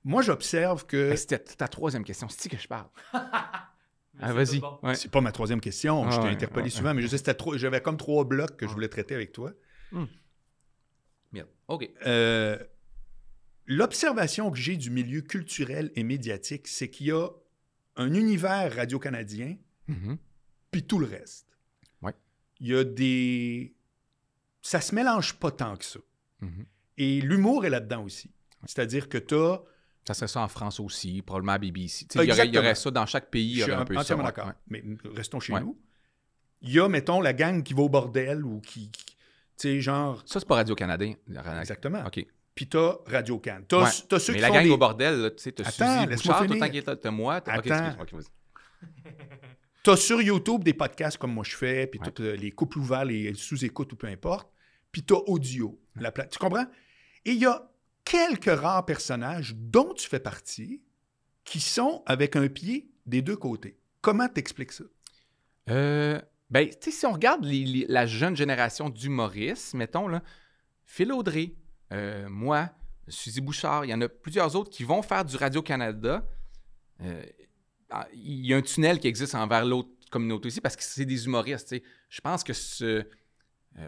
Moi, j'observe que. C'était ta troisième question. C'est que je parle. Ah, vas-y. C'est pas ma troisième question. je ah t'ai interpellé souvent, mais je j'avais comme trois blocs que je voulais traiter avec toi. Hmm. Bien. OK. Euh, l'observation que j'ai du milieu culturel et médiatique, c'est qu'il y a un univers radio-canadien, mm-hmm. puis tout le reste. Il y a des ça se mélange pas tant que ça. Mhm. Et l'humour est là-dedans aussi. C'est-à-dire que tu as. Ça serait ça en France aussi, probablement à BBC. Il y, aurait ça dans chaque pays. Je suis un, peu entièrement d'accord. Mais restons chez nous. Il y a, mettons, la gang qui va au bordel ou qui. tu sais, genre. Ça, c'est pas Radio-Canada. Exactement. OK. Puis t'as Radio Can. T'as ouais. ceux mais qui la gang au bordel, tu sais, t'as Suzy Bouchard, tout le temps T'es moi. Attends, vas-y. tu sur YouTube des podcasts comme moi je fais, puis toutes euh, les couples ouverts, les sous-écoutes ou peu importe, puis tu as audio. La tu comprends? Et il y a quelques rares personnages dont tu fais partie qui sont avec un pied des deux côtés. Comment t'expliques ça? Euh, ben, tu sais, si on regarde la jeune génération d'humoristes, mettons, là, Phil Audrey, euh, moi, Suzy Bouchard, il y en a plusieurs autres qui vont faire du Radio-Canada. Ah, il y a un tunnel qui existe envers l'autre communauté aussi parce que c'est des humoristes. Je pense que ce, euh,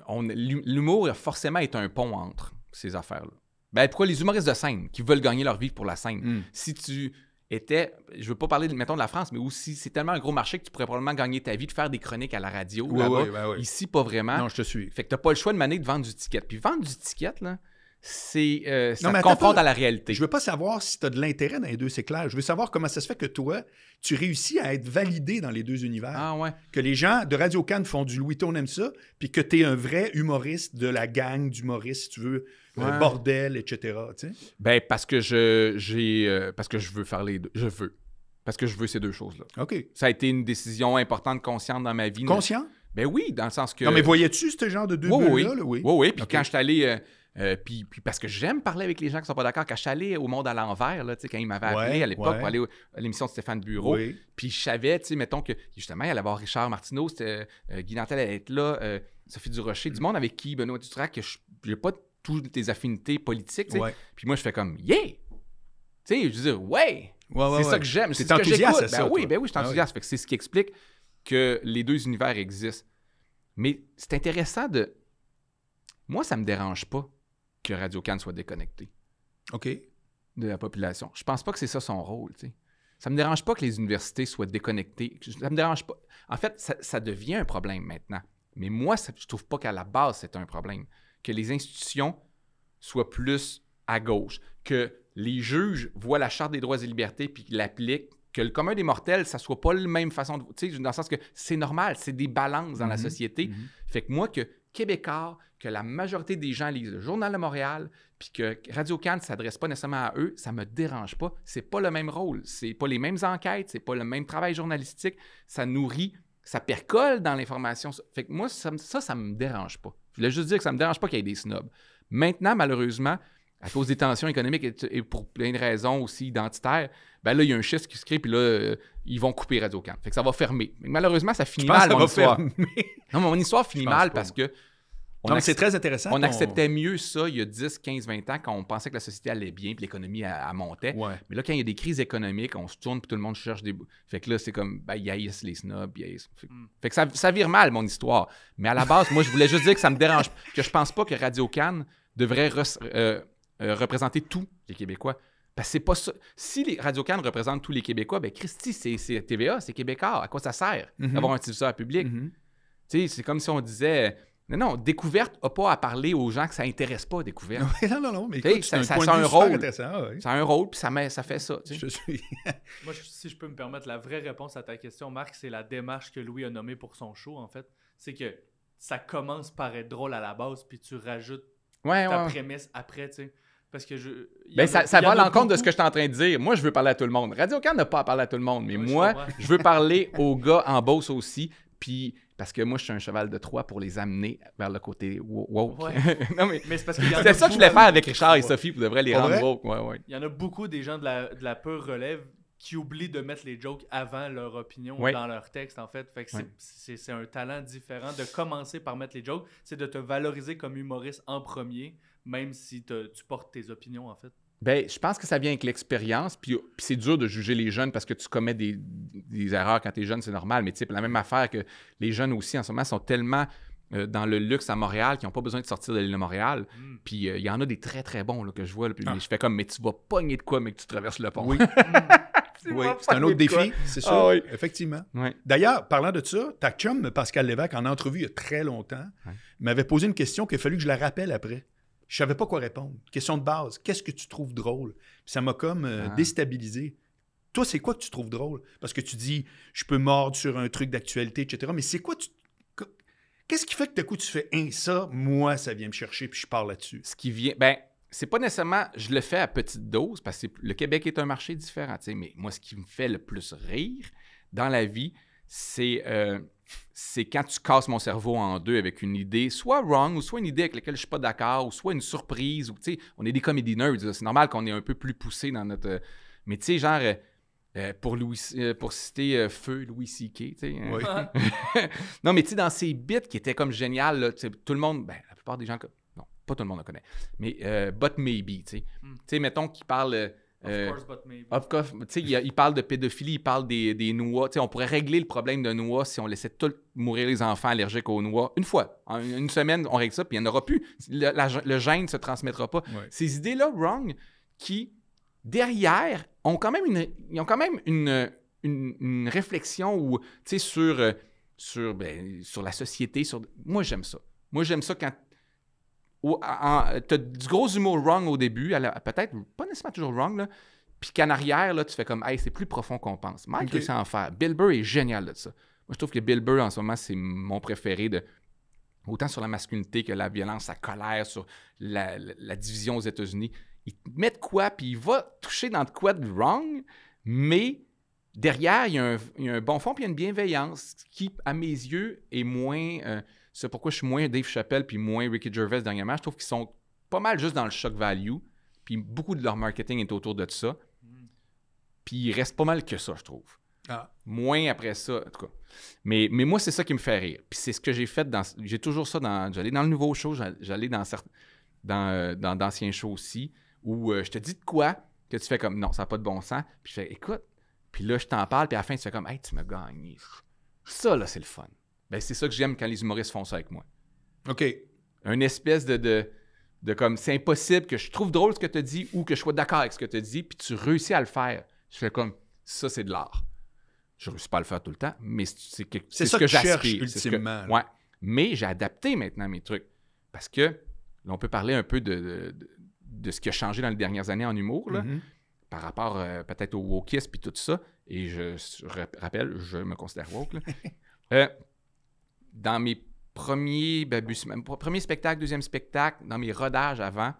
on, l'humour forcément est un pont entre ces affaires-là. Ben, pourquoi les humoristes de scène qui veulent gagner leur vie pour la scène? Hmm. Si tu étais, je veux pas parler, mettons, de la France, mais aussi, c'est tellement un gros marché que tu pourrais probablement gagner ta vie de faire des chroniques à la radio, là ben Ici, pas vraiment. Non, je te suis. Fait que t'as pas le choix de maner de vendre du ticket. Puis vendre du ticket, là, c'est euh, ça non, à la réalité. Je veux pas savoir si tu as de l'intérêt dans les deux, c'est clair. Je veux savoir comment ça se fait que toi, tu réussis à être validé dans les deux univers. Ah, que les gens de Radio Cannes font du Louis on aime ça, puis que tu es un vrai humoriste de la gang d'humoristes, si tu veux, euh, bordel, etc. Ben parce que je j'ai euh, parce que je veux faire les deux. Je veux. Parce que je veux ces deux choses-là. OK. Ça a été une décision importante, consciente dans ma vie. Conscient? Ben oui, dans le sens que. Non, mais voyais-tu ce genre de deux oui, Là, Oui, oui. oui. Puis quand je suis allé euh, puis, parce que j'aime parler avec les gens qui ne sont pas d'accord. Quand je suis allé au Monde à l'envers, là, quand il m'avait appelé à l'époque pour aller à l'émission de Stéphane Bureau, puis je savais, mettons que justement, il allait avoir Richard Martineau, euh, Guy Nantel allait être là, euh, Sophie Durocher, du mm. monde avec qui Benoît Dutrac, que j'ai pas toutes tes affinités politiques. Puis moi, je fais comme, yeah! Tu sais, je veux dire, ouais! c'est ça que j'aime. C'est, ce que j'écoute. Ben oui, ben oui, je ah enthousiaste. C'est ce qui explique que les deux univers existent. Mais c'est intéressant de. Moi, ça me dérange pas que Radio-Can soit déconnecté. OK. De la population. Je pense pas que c'est ça son rôle, tu sais. Ça me dérange pas que les universités soient déconnectées. Ça me dérange pas. En fait, ça, devient un problème maintenant. Mais moi, ça, je trouve pas qu'à la base, c'est un problème. Que les institutions soient plus à gauche, que les juges voient la Charte des droits et libertés puis qu'ils l'appliquent, que le commun des mortels, ça soit pas la même façon de. Tu sais, dans le sens que c'est normal, c'est des balances dans la mhm, société. Mhm. Fait que moi, que Québécois, que la majorité des gens lisent le Journal de Montréal, puis que Radio canada ne s'adresse pas nécessairement à eux, ça ne me dérange pas. C'est pas le même rôle, c'est pas les mêmes enquêtes, c'est pas le même travail journalistique. Ça nourrit, ça percole dans l'information. Fait que moi, ça, ça, ne me dérange pas. Je voulais juste dire que ça ne me dérange pas qu'il y ait des snobs. Maintenant, malheureusement, à cause des tensions économiques et, pour plein de raisons aussi identitaires, ben là, il y a un schiste qui se crée, puis là, euh, ils vont couper Radio-Can. Fait que ça va fermer. malheureusement, ça finit mal, mon histoire. non, mon histoire finit mal parce que donc, c'est très intéressant. On, acceptait mieux ça il y a 10, 15, 20 ans quand on pensait que la société allait bien que l'économie montait. Mais là, quand il y a des crises économiques, on se tourne et tout le monde cherche des. Fait que là, c'est comme, ben, les snobs, y'aïs... Hmm. Fait que ça, ça vire mal, mon histoire. Mais à la base, moi, je voulais juste dire que ça me dérange. Que je pense pas que Radio Cannes devrait euh, euh, représenter tous les Québécois. Parce que c'est pas ça. Si les Radio Cannes représentent tous les Québécois, ben, Christy, c'est TVA, c'est Québécois. À quoi ça sert mm-hmm. d'avoir un diffuseur public? Mm-hmm. Tu sais, c'est comme si on disait non, non, découverte n'a pas à parler aux gens que ça intéresse pas, découverte. non, non, non, mais écoute, ça, un a un rôle. Ça a un rôle, puis ça, fait ça. Je suis... Moi, si je peux me permettre, la vraie réponse à ta question, Marc, c'est la démarche que Louis a nommée pour son show, en fait. C'est que ça commence par être drôle à la base, puis tu rajoutes ta prémisse après, tu Parce que je. Ben, ça, va à l'encontre de ce que je suis en train de dire. Moi, je veux parler à tout le monde. Radio Can n'a pas à parler à tout le monde, mais moi, je, veux parler aux gars en boss aussi. Puis parce que moi, je suis un cheval de trois pour les amener vers le côté woke. c'est ça que je voulais faire avec Richard et Sophie, vous devrez les rendre woke. Il y en a beaucoup des gens de la, de peur relève qui oublient de mettre les jokes avant leur opinion dans leur texte, en fait. c'est, un talent différent de commencer par mettre les jokes. C'est de te valoriser comme humoriste en premier, même si tu portes tes opinions, en fait. Bien, je pense que ça vient avec l'expérience, puis, c'est dur de juger les jeunes parce que tu commets des, erreurs quand tu es jeune, c'est normal, mais la même affaire que les jeunes aussi en ce moment sont tellement euh, dans le luxe à Montréal qu'ils n'ont pas besoin de sortir de l'île de Montréal. Mm. Puis euh, il y en a des très très bons que je vois, puis ah. je fais comme, mais tu vas pogner de quoi, mais que tu traverses le pont. Oui. Mm. c'est un autre défi, c'est ah sûr. oui. Effectivement. D'ailleurs, parlant de ça, ta chum, Pascal Lévesque, en entrevue il y a très longtemps, m'avait posé une question qu'il a fallu que je la rappelle après. Je savais pas quoi répondre. Question de base, qu'est-ce que tu trouves drôle? ça m'a comme euh, ah. déstabilisé. Toi, c'est quoi que tu trouves drôle? Parce que tu dis, je peux mordre sur un truc d'actualité, etc. Mais c'est quoi tu... Qu'est-ce qui fait que d'un coup, tu fais « un hein, ça, moi, ça vient me chercher, puis je parle là-dessus. » Ce qui vient... Ben, c'est pas nécessairement... Je le fais à petite dose, parce que le Québec est un marché différent, tu sais. Mais moi, ce qui me fait le plus rire dans la vie, c'est... Euh, c'est quand tu casses mon cerveau en deux avec une idée, soit wrong, ou soit une idée avec laquelle je suis pas d'accord, ou soit une surprise, ou tu sais, on est des comedy nerds, c'est normal qu'on est un peu plus poussé dans notre. Euh, mais tu sais, genre, euh, euh, pour, Louis, pour citer Feu Louis C.K., tu sais. Hein. non, mais tu sais, dans ces bits qui étaient comme génial, tout le monde, ben, la plupart des gens, non, pas tout le monde le connaît, mais But Maybe, tu sais. Hmm. Tu sais, mettons qu'il parle euh, course, but maybe. il, parle de pédophilie, il parle des, des noix. sais, on pourrait régler le problème de noix si on laissait tout mourir les enfants allergiques aux noix une fois. une semaine, on règle ça, puis il n'y en aura plus. Le, gène ne se transmettra pas. Ces idées-là, wrong, qui, derrière, ont quand même une, ils ont quand même une, une, réflexion sur, euh, sur, ben, sur la société. Sur... Moi, j'aime ça. Moi, j'aime ça quand tu as du gros humour wrong au début, peut-être pas nécessairement toujours wrong, puis qu'en arrière, là, tu fais comme, hey, c'est plus profond qu'on pense. Mike que sait en faire. Bill Burr est génial de ça. Moi, je trouve que Bill Burr, en ce moment, c'est mon préféré de. Autant sur la masculinité que la violence, la colère, sur la, division aux États-Unis. Il met de quoi, puis il va toucher dans de quoi de wrong, mais derrière, il y a un, bon fond, puis il y a une bienveillance qui, à mes yeux, est moins. Euh, c'est pourquoi je suis moins Dave Chappelle puis moins Ricky Gervais dernièrement. Je trouve qu'ils sont pas mal juste dans le shock value. Puis beaucoup de leur marketing est autour de ça. Puis il reste pas mal que ça, je trouve. Ah. Moins après ça, en tout cas. Mais, mais moi, c'est ça qui me fait rire. Puis c'est ce que j'ai fait dans. J'ai toujours ça dans. J'allais dans le nouveau show, j'allais dans certains. Euh, dans, d'anciens shows aussi, où euh, je te dis de quoi, que tu fais comme non, ça n'a pas de bon sens. Puis je fais écoute. Puis là, je t'en parle, puis à la fin, tu fais comme hey, tu m'as gagné. Ça, là, c'est le fun. Ben, c'est ça que j'aime quand les humoristes font ça avec moi. OK. Une espèce de, de, comme, c'est impossible que je trouve drôle ce que tu dis ou que je sois d'accord avec ce que tu dis, puis tu réussis à le faire. Je fais comme, ça, c'est de l'art. Je ne réussis pas à le faire tout le temps, mais c'est, que, c'est, ce que, j'aspire. ultimement. Mais j'ai adapté maintenant mes trucs. Parce que, là, on peut parler un peu de, ce qui a changé dans les dernières années en humour, mm-hmm. par rapport euh, peut-être au wokisme puis tout ça. Et je, rappelle, je me considère woke. Là. Euh, dans mes premiers, spectacles, ben, premier spectacle, deuxième spectacle, dans mes rodages avant,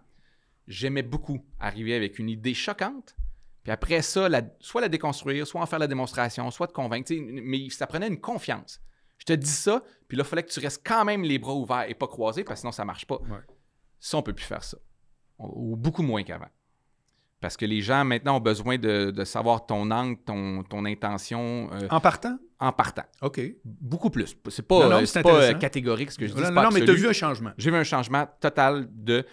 j'aimais beaucoup arriver avec une idée choquante. Puis après ça, soit la déconstruire, soit en faire la démonstration, soit te convaincre. Mais ça prenait une confiance. Je te dis ça, puis là, il fallait que tu restes quand même les bras ouverts et pas croisés, parce que sinon, ça marche pas. Ça, on peut plus faire ça. Ou beaucoup moins qu'avant. Parce que les gens, maintenant, ont besoin de, savoir ton angle, ton, ton intention. Euh, en partant? en partant. OK. Beaucoup plus. C'est pas, euh, c'est pas euh, catégorique ce que je dis. Non, mais tu as vu un changement. J'ai vu un changement total de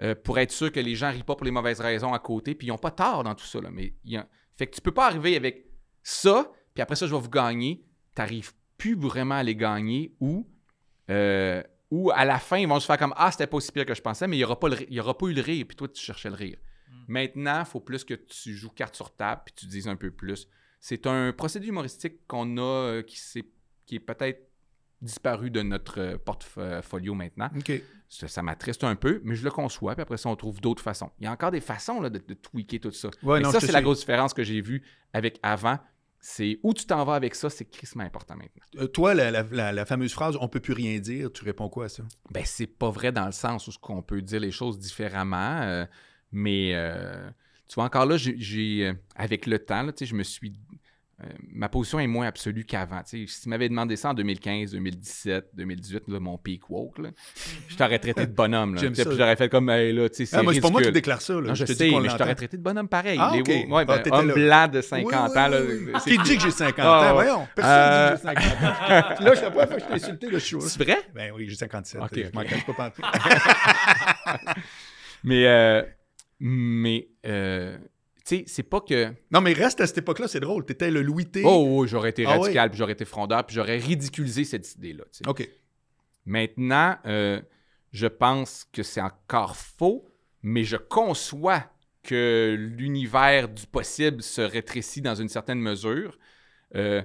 euh, pour être sûr que les gens rient pas pour les mauvaises raisons à côté, puis ils n'ont pas tort dans tout ça. Là, mais y a... Fait que tu peux pas arriver avec ça, puis après ça, je vais vous gagner. Tu n'arrives plus vraiment à les gagner ou, ou à la fin, ils vont se faire comme Ah, c'était pas aussi pire que je pensais, mais il n'y aura, pas aura pas eu le rire, puis toi, tu cherchais le rire. Hmm. Maintenant, il faut plus que tu joues carte sur table, puis tu dises un peu plus c'est un procédé humoristique qu'on a, euh, qui, est, qui est peut-être disparu de notre euh, portfolio maintenant. Ça, m'attriste un peu, mais je le conçois. Puis après ça, on trouve d'autres façons. Il y a encore des façons de, tweaker tout ça. Ouais, ça, c'est la grosse différence que j'ai vue avec avant. C'est où tu t'en vas avec ça, c'est crissement important maintenant. Euh, toi, la, fameuse phrase on peut plus rien dire, tu réponds quoi à ça? Ben, c'est pas vrai dans le sens où on peut dire les choses différemment, mais tu vois, encore là, j'ai avec le temps, je me suis euh, ma position est moins absolue qu'avant. Si tu m'avais demandé ça en 2015, 2017, 2018, mon peak woke, là, mm-hmm. je t'aurais traité de bonhomme. J'aurais fait comme, hey, là, tu sais, c'est ah, pas moi qui déclare ça. je, je, dis, mais je t'aurais traité de bonhomme pareil. Ah, okay. Les, ouais, ah, ben, ah, homme blanc de 50 ans. Là, qui dit que j'ai 50 ah, ans? Voyons, personne euh, dit que j'ai 50 ans. là, je pas, t'ai insulté, le je C'est vrai? Ben oui, j'ai 57. Je m'en cache pas Mais, euh, mais tu c'est pas que. Non, mais reste à cette époque-là, c'est drôle. T'étais le Louis T. Oh, oh j'aurais été ah radical, puis j'aurais été frondeur, puis j'aurais ridiculisé cette idée-là. OK. Maintenant, euh, je pense que c'est encore faux, mais je conçois que l'univers du possible se rétrécit dans une certaine mesure. Euh,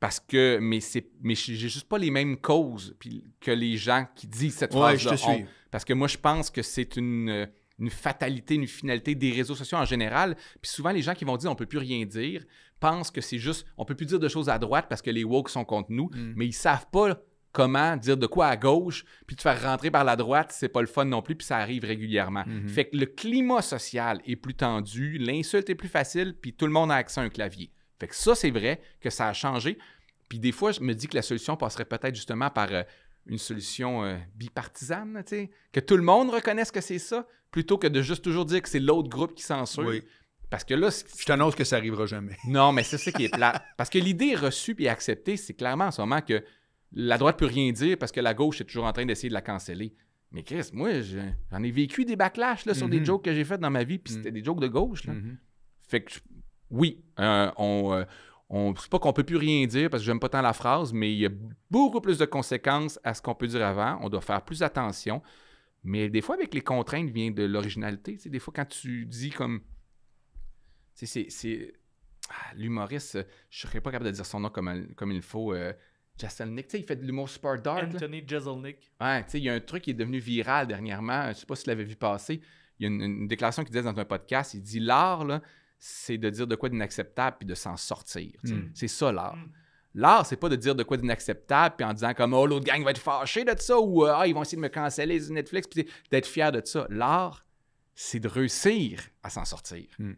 parce que mais c'est mais j'ai juste pas les mêmes causes que les gens qui disent cette phrase là ouais, je te suis. parce que moi je pense que c'est une euh, une fatalité, une finalité des réseaux sociaux en général. Puis souvent, les gens qui vont dire on ne peut plus rien dire pensent que c'est juste on peut plus dire de choses à droite parce que les woke sont contre nous, mm. mais ils savent pas comment dire de quoi à gauche, puis te faire rentrer par la droite, c'est pas le fun non plus, puis ça arrive régulièrement. Mm-hmm. Fait que le climat social est plus tendu, l'insulte est plus facile, puis tout le monde a accès à un clavier. Fait que ça, c'est vrai que ça a changé. Puis des fois, je me dis que la solution passerait peut-être justement par euh, une solution euh, tu bipartisane, que tout le monde reconnaisse que c'est ça, plutôt que de juste toujours dire que c'est l'autre groupe qui s'en Oui. Parce que là. Je t'annonce que ça arrivera jamais. Non, mais c'est ça qui est plat. Parce que l'idée reçue et acceptée, c'est clairement en ce moment que la droite peut rien dire parce que la gauche est toujours en train d'essayer de la canceller. Mais Chris, moi, j'en ai vécu des backlash là, sur des mhm. jokes que j'ai faites dans ma vie, puis mhm. c'était des jokes de gauche. Mhm. Fait que, oui, euh, on, euh, c'est pas qu'on peut plus rien dire parce que j'aime pas tant la phrase, mais il y a beaucoup plus de conséquences à ce qu'on peut dire avant. On doit faire plus attention. Mais des fois, avec les contraintes, vient de l'originalité. des fois, quand tu dis comme. c'est. Ah, l'humoriste, je serais pas capable de dire son nom comme, comme il faut. Euh, Nick, il fait de l'humour super dark. Anthony Jaselnik. Ouais, tu sais, il y a un truc qui est devenu viral dernièrement. Je sais pas si tu l'avais vu passer. Il y a une, une déclaration qu'il disait dans un podcast. Il dit L'art, là, c'est de dire de quoi d'inacceptable puis de s'en sortir. Hmm. C'est ça l'art. Hmm. L'art, c'est pas de dire de quoi d'inacceptable puis en disant comme oh l'autre gang va être fâché de ça ou euh, ah ils vont essayer de me canceller sur Netflix puis d'être fier de ça. L'art, c'est de réussir à s'en sortir. Hmm.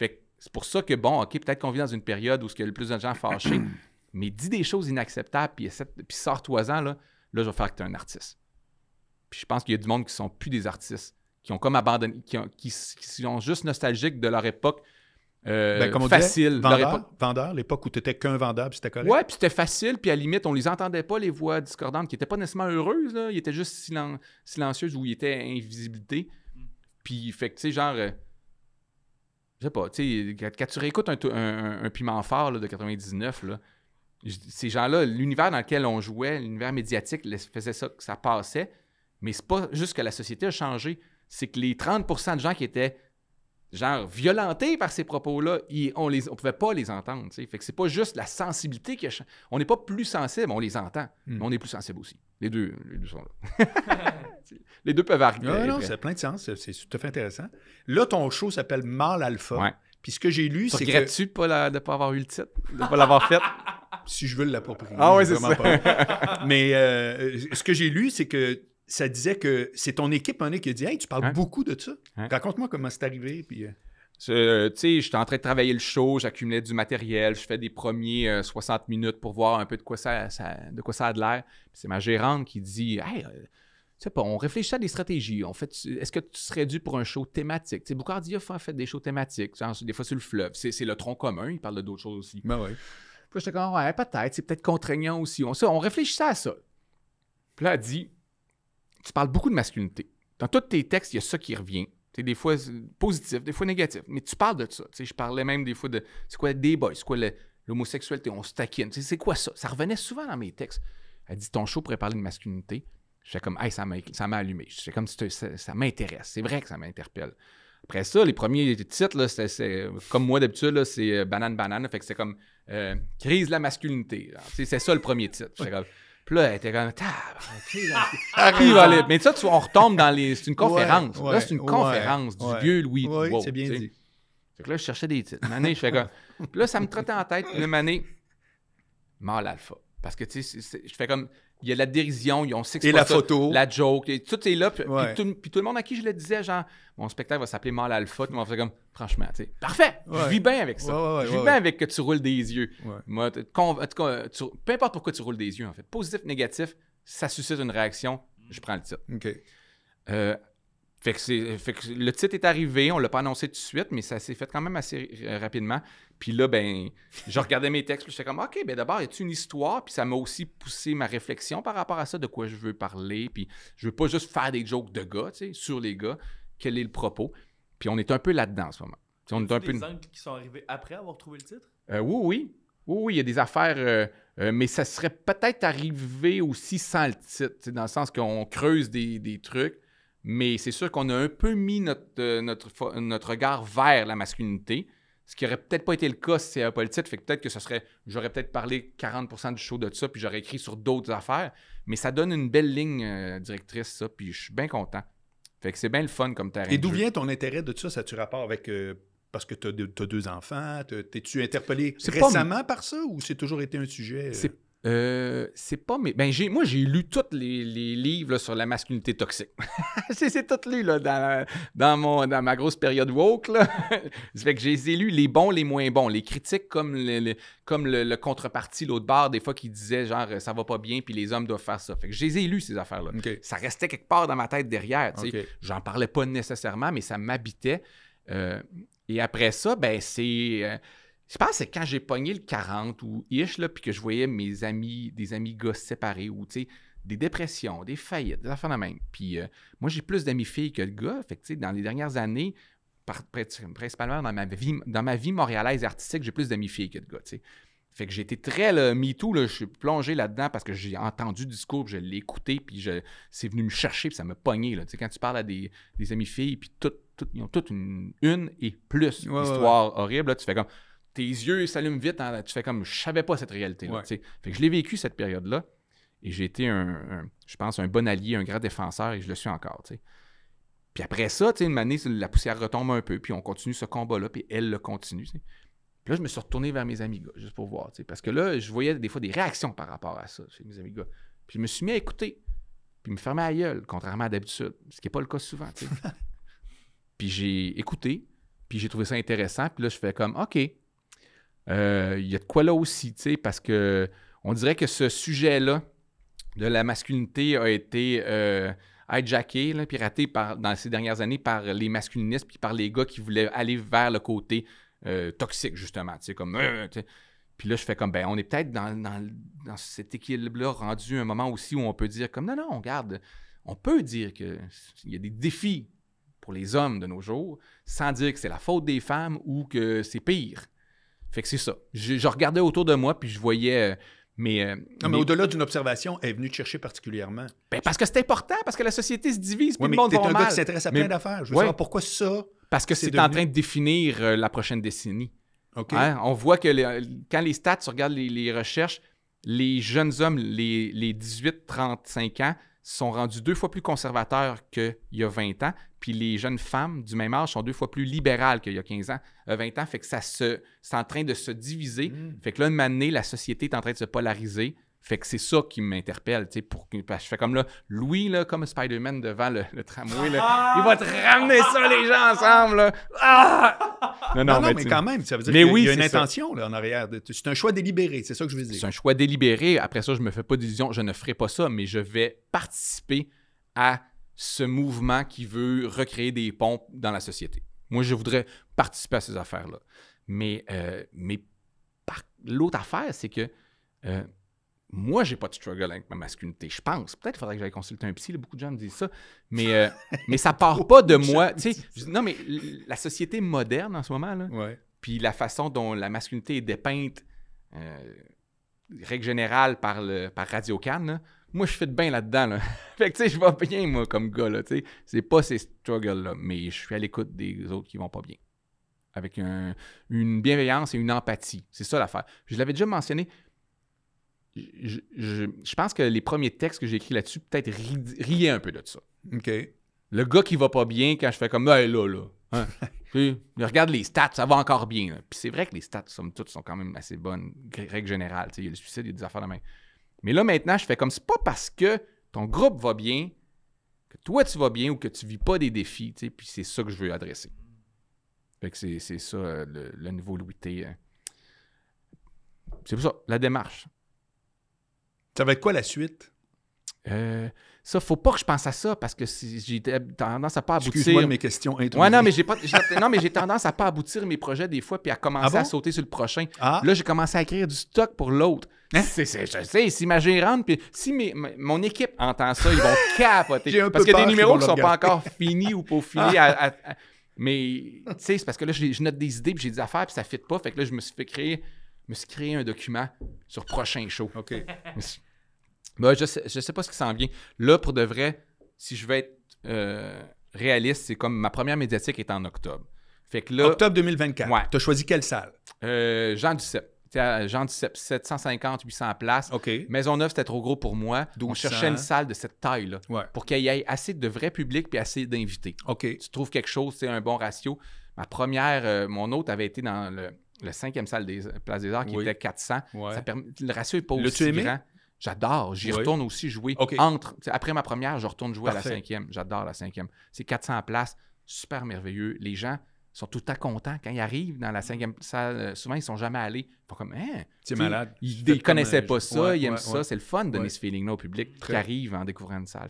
c'est pour ça que bon, OK, peut-être qu'on vit dans une période où ce a le plus de gens fâchés, mais dis des choses inacceptables puis, puis sors-toi-en là, là je vais faire que tu es un artiste. Puis je pense qu'il y a du monde qui sont plus des artistes, qui ont comme abandonné, qui sont juste nostalgiques de leur époque euh, ben, facile. vendeur, l'époque où tu n'étais qu'un vendeur, puis c'était correct. Ouais, puis c'était facile, puis à limite, on les entendait pas, les voix discordantes, qui n'étaient pas nécessairement heureuses, là. ils étaient juste silencieux, silencieuses ou ils étaient invisibilité. Puis, fait que, tu sais, genre, Je euh, je sais pas, tu sais, quand tu réécoutes un, un, piment fort de 99, là, ces gens-là, l'univers dans lequel on jouait, l'univers médiatique faisait ça, que ça passait, mais c'est pas juste que la société a changé, c'est que les 30% de gens qui étaient genre violenté par ces propos-là, on ne pouvait pas les entendre. T'sais. Fait que c'est pas juste la sensibilité qui a On n'est pas plus sensible, on les entend, hmm. mais on est plus sensible aussi. Les deux, les deux sont là. les deux peuvent arriver. Non, non, c'est plein de sens, c'est tout à fait intéressant. Là, ton show s'appelle Mal Alpha. Puis ce que j'ai lu, c'est que... Regrettes-tu de ne pas avoir eu le titre, de ne pas l'avoir fait? si je veux l'approprier. Ah oui, c'est ça. mais ce que j'ai lu, c'est que ça disait que c'est ton équipe en qui a dit Hey, tu parles beaucoup de ça. Raconte-moi comment c'est arrivé. Puis... Euh. Euh, tu sais, j'étais en train de travailler le show, j'accumulais du matériel, je fais des premiers 60 euh, minutes pour voir un peu de quoi ça, de quoi ça a de l'air. C'est ma gérante qui dit Hey, tu sais pas, on réfléchit à des stratégies. fait, est-ce que tu serais dû pour un show thématique? T'sais, dire a fait des shows thématiques, des fois sur le fleuve. C'est, le tronc commun, il parle d'autres choses aussi. Ben ouais. Puis j'étais comme, ouais, peut-être, c'est peut-être contraignant aussi. On, ça, on à ça. Puis là, elle dit, tu parles beaucoup de masculinité. Dans tous tes textes, il y a ça qui revient. des fois positif, des fois négatif. Mais tu parles de ça. je parlais même des fois de c'est quoi des boys, c'est quoi l'homosexualité, on se taquine. C'est quoi ça? Ça revenait souvent dans mes textes. Elle dit Ton show pourrait parler de masculinité. fais comme Hey, ça m'a allumé. fais comme ça, ça m'intéresse. C'est vrai que ça m'interpelle. Après ça, les premiers titres, c'est, comme moi d'habitude, c'est euh, Banane Banane. Fait que c'est comme euh, Crise de la masculinité. C'est ça le premier titre. Je puis là, elle était comme, tab. Mais ça, tu, on retombe dans les. C'est une conférence. là, c'est une conférence du vieux Louis. Oui, c'est bien dit. Fait que là, je cherchais des titres. Mané, je fais comme. Puis là, ça me trottait en tête. Une là, Mané, alpha. Parce que, tu sais, je fais comme il y a la dérision, ils ont six Et la La joke, tout est là. Puis, tout, le monde à qui je le disais, genre, mon spectacle va s'appeler Mal Alpha. Tout faisait comme, franchement, tu sais, parfait, je vis bien avec ça. je vis bien avec que tu roules des yeux. Moi, peu importe pourquoi tu roules des yeux, en fait, positif, négatif, ça suscite une réaction, je prends le titre. OK. Euh, fait que, le titre est arrivé, on ne l'a pas annoncé tout de suite, mais ça s'est fait quand même assez rapidement. Puis là, ben, je regardais mes textes, puis j'étais comme, OK, ben d'abord, est une histoire? Puis ça m'a aussi poussé ma réflexion par rapport à ça, de quoi je veux parler. Puis je veux pas juste faire des jokes de gars, tu sais, sur les gars. Quel est le propos? Puis on est un peu là-dedans en ce moment. on est des peu. qui sont arrivés après avoir trouvé le titre? Euh, oui, oui. Oui, oui, il y a des affaires, euh, euh, mais ça serait peut-être arrivé aussi sans le titre, dans le sens qu'on creuse des, trucs, mais c'est sûr qu'on a un peu mis notre, notre, notre regard vers la masculinité, ce qui aurait peut-être pas été le cas si c'est un pas Fait que peut-être que ce serait. J'aurais peut-être parlé 40 du show de ça, puis j'aurais écrit sur d'autres affaires. Mais ça donne une belle ligne euh, directrice, ça, puis je suis bien content. Fait que c'est bien le fun comme terrain. Et d'où vient ton intérêt de tout ça? Ça a-tu rapport avec. Euh, parce que tu as, deux enfants, t'es-tu interpellé récemment par ça ou c'est toujours été un sujet? Euh? C'est euh, c'est pas mais ben j'ai moi j'ai lu tous les, les, livres sur la masculinité toxique. c'est tout lu là, dans, dans, mon, dans ma grosse période woke là. fait que j'ai lu les bons, les moins bons, les critiques comme le, comme le, contrepartie l'autre bord, des fois qui disait genre euh, ça va pas bien puis les hommes doivent faire ça. Fait que j'ai lu ces affaires là. Ça restait quelque part dans ma tête derrière, J'en parlais pas nécessairement mais ça m'habitait. Euh, et après ça ben c'est je pense que c'est quand j'ai pogné le 40 ou ish, là, puis que je voyais mes amis, des amis gosses séparés ou, des dépressions, des faillites, des affaires de même. Puis euh, moi, j'ai plus d'amis filles que de gars. Fait que, dans les dernières années, principalement dans ma vie, dans ma vie montréalaise artistique, j'ai plus d'amis filles que de gars, tu sais. Fait que j'ai été très le too. là, je suis plongé là-dedans parce que j'ai entendu le discours, je l'ai écouté, puis je, c'est venu me chercher, puis ça m'a pogné. Là. quand tu parles à des, des amis filles, puis toutes, ils ont toutes une, et plus d'histoires histoire horrible, tu fais comme tes yeux s'allument vite, hein, tu fais comme je savais pas cette réalité Fait que je l'ai vécu cette période-là et j'ai été un, je pense, un bon allié, un grand défenseur et je le suis encore. Puis après ça, une année, la poussière retombe un peu, puis on continue ce combat-là, puis elle le continue. Puis là, je me suis retourné vers mes amis gars, juste pour voir. Parce que là, je voyais des fois des réactions par rapport à ça chez mes amis gars. Puis je me suis mis à écouter, puis me fermer à gueule, contrairement à d'habitude, ce qui n'est pas le cas souvent. puis j'ai écouté, puis j'ai trouvé ça intéressant, puis là, je fais comme OK, euh, il y a de quoi là aussi, tu sais, parce que on dirait que ce sujet-là de la masculinité a été euh, hijacké, piraté par, dans ces dernières années par les masculinistes puis par les gars qui voulaient aller vers le côté euh, toxique, justement. Tu sais, comme. puis là, je fais comme, ben, on est peut-être dans, cet équilibre-là rendu un moment aussi où on peut dire, comme, non, non, on garde. On peut dire qu'il y a des défis pour les hommes de nos jours sans dire que c'est la faute des femmes ou que c'est pire. Fait que c'est ça. Je, regardais autour de moi, puis je voyais. Euh, mais, euh, non, mais, au-delà d'une observation, elle est venue te chercher particulièrement. Ben, parce que c'est important, parce que la société se divise, puis le monde va mal. un gars qui s'intéresse à plein d'affaires. Je veux savoir pourquoi ça... Parce que c'est en train de définir euh, la prochaine décennie. OK. Hein? On voit que quand les stats, regardent les, recherches, les jeunes hommes, les 18-35 ans, sont rendus deux fois plus conservateurs qu'il y a 20 ans, puis les jeunes femmes du même âge sont deux fois plus libérales qu'il y a 15 ans, 20 euh, ans, fait que ça se, c'est en train de se diviser. Mm. Fait que là, une année, la société est en train de se polariser. Fait que c'est ça qui m'interpelle, tu sais, pour que je fais comme là, Louis, là, comme Spider-Man devant le, tramway, ah! il va te ramener ça, les gens ensemble, là. Ah! Non, non, mais, quand même, ça veut dire qu'il y a une intention, là, en arrière. C'est un choix délibéré, c'est ça que je veux dire. C'est un choix délibéré. Après ça, je me fais pas d'illusion, je ne ferai pas ça, mais je vais participer à ce mouvement qui veut recréer des ponts dans la société. Moi, je voudrais participer à ces affaires-là. Mais, euh, mais l'autre affaire, c'est que. Euh, moi, j'ai pas de struggle avec ma masculinité, je pense. Peut-être qu'il faudrait que j'aille consulter un psy, beaucoup de gens me disent ça. Mais, euh, mais ça part pas de moi. non, mais la société moderne en ce moment, puis la façon dont la masculinité est dépeinte, euh, règle générale, par, le, Radio Cannes, moi, je fais de bien là-dedans. fait que, tu sais, je vais bien, moi, comme gars, là, C'est pas ces struggles-là, mais je suis à l'écoute des autres qui vont pas bien. Avec une bienveillance et une empathie. C'est ça l'affaire. Je l'avais déjà mentionné, je, pense que les premiers textes que j'ai écrits là-dessus, peut-être riaient un peu de ça. OK. Le gars qui va pas bien, quand je fais comme hey, là, là. Hein. regarde les stats, ça va encore bien. Puis c'est vrai que les stats, somme toute, sont quand même assez bonnes, règle générale. Il y a le suicide, il y a des affaires de main. Mais là, maintenant, je fais comme c'est pas parce que ton groupe va bien que toi, tu vas bien ou que tu vis pas des défis. puis c'est ça que je veux adresser. Fait que c'est ça, euh, le, nouveau Louis T. Hein. C'est pour ça, la démarche. Ça va être quoi la suite? Euh, ça, faut pas que je pense à ça parce que j'ai tendance à pas aboutir. Excuse-moi mes questions Ouais, non, mais j'ai pas, tendance à pas aboutir mes projets des fois puis à commencer ah à sauter sur le prochain. Ah. Là, j'ai commencé à écrire du stock pour l'autre. Hein? je sais, si ma gérante, puis si mon équipe entend ça, ils vont capoter. parce qu'il y a des numéros qui sont pas encore finis ou peaufinés. Ah. Mais, tu sais, c'est parce que là, je, note des idées puis j'ai des affaires puis ça fit pas. Fait que là, je me suis fait créer me suis créé un document sur prochain show. OK. Ben, je, sais, sais pas ce qui s'en vient. Là, pour de vrai, si je vais être euh, réaliste, c'est comme ma première médiatique est en octobre. Fait que là, octobre 2024. Ouais. Tu as choisi quelle salle? Euh, Jean Duceppe. Jean Duceppe, 750, 800 places. OK. 9, c'était trop gros pour moi. On cherchait une salle de cette taille-là pour qu'il y ait assez de vrai public puis assez d'invités. OK. Tu trouves quelque chose, c'est un bon ratio. Ma première, euh, mon autre avait été dans le, la cinquième salle des places des Arts qui était 400. Ça permet, le ratio n'est pas aussi grand. J'adore. J'y retourne aussi jouer. Entre, après ma première, je retourne jouer à la cinquième. J'adore la cinquième. C'est 400 places. Super merveilleux. Les gens sont tout à contents. Quand ils arrivent dans la mm. cinquième salle, euh, souvent, ils ne sont jamais allés. Ils font comme, hein, tu es malade. Ils ne connaissaient pas ça. ils aiment ça. C'est le fun de donner ce feeling-là au public qui arrive en découvrant une salle.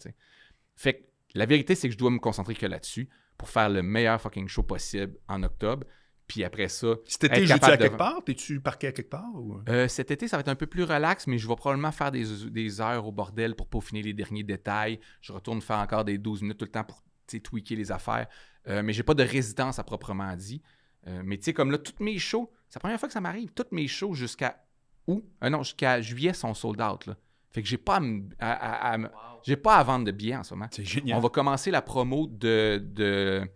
Fait la vérité, c'est que je dois me concentrer que là-dessus pour faire le meilleur fucking show possible en octobre. Puis après ça. Cet été, tu à quelque part T'es-tu parqué à quelque part euh, Cet été, ça va être un peu plus relax, mais je vais probablement faire des, heures au bordel pour peaufiner les derniers détails. Je retourne faire encore des 12 minutes tout le temps pour tweaker les affaires. Mais euh, mais j'ai pas de résidence à proprement dit. Euh, mais tu sais, comme là, toutes mes shows, c'est la première fois que ça m'arrive, toutes mes shows jusqu'à Où? Ah non, jusqu'à juillet sont sold out. Là. Fait que j'ai pas à, j'ai pas à vendre de billets en ce moment. C'est génial. On va commencer la promo de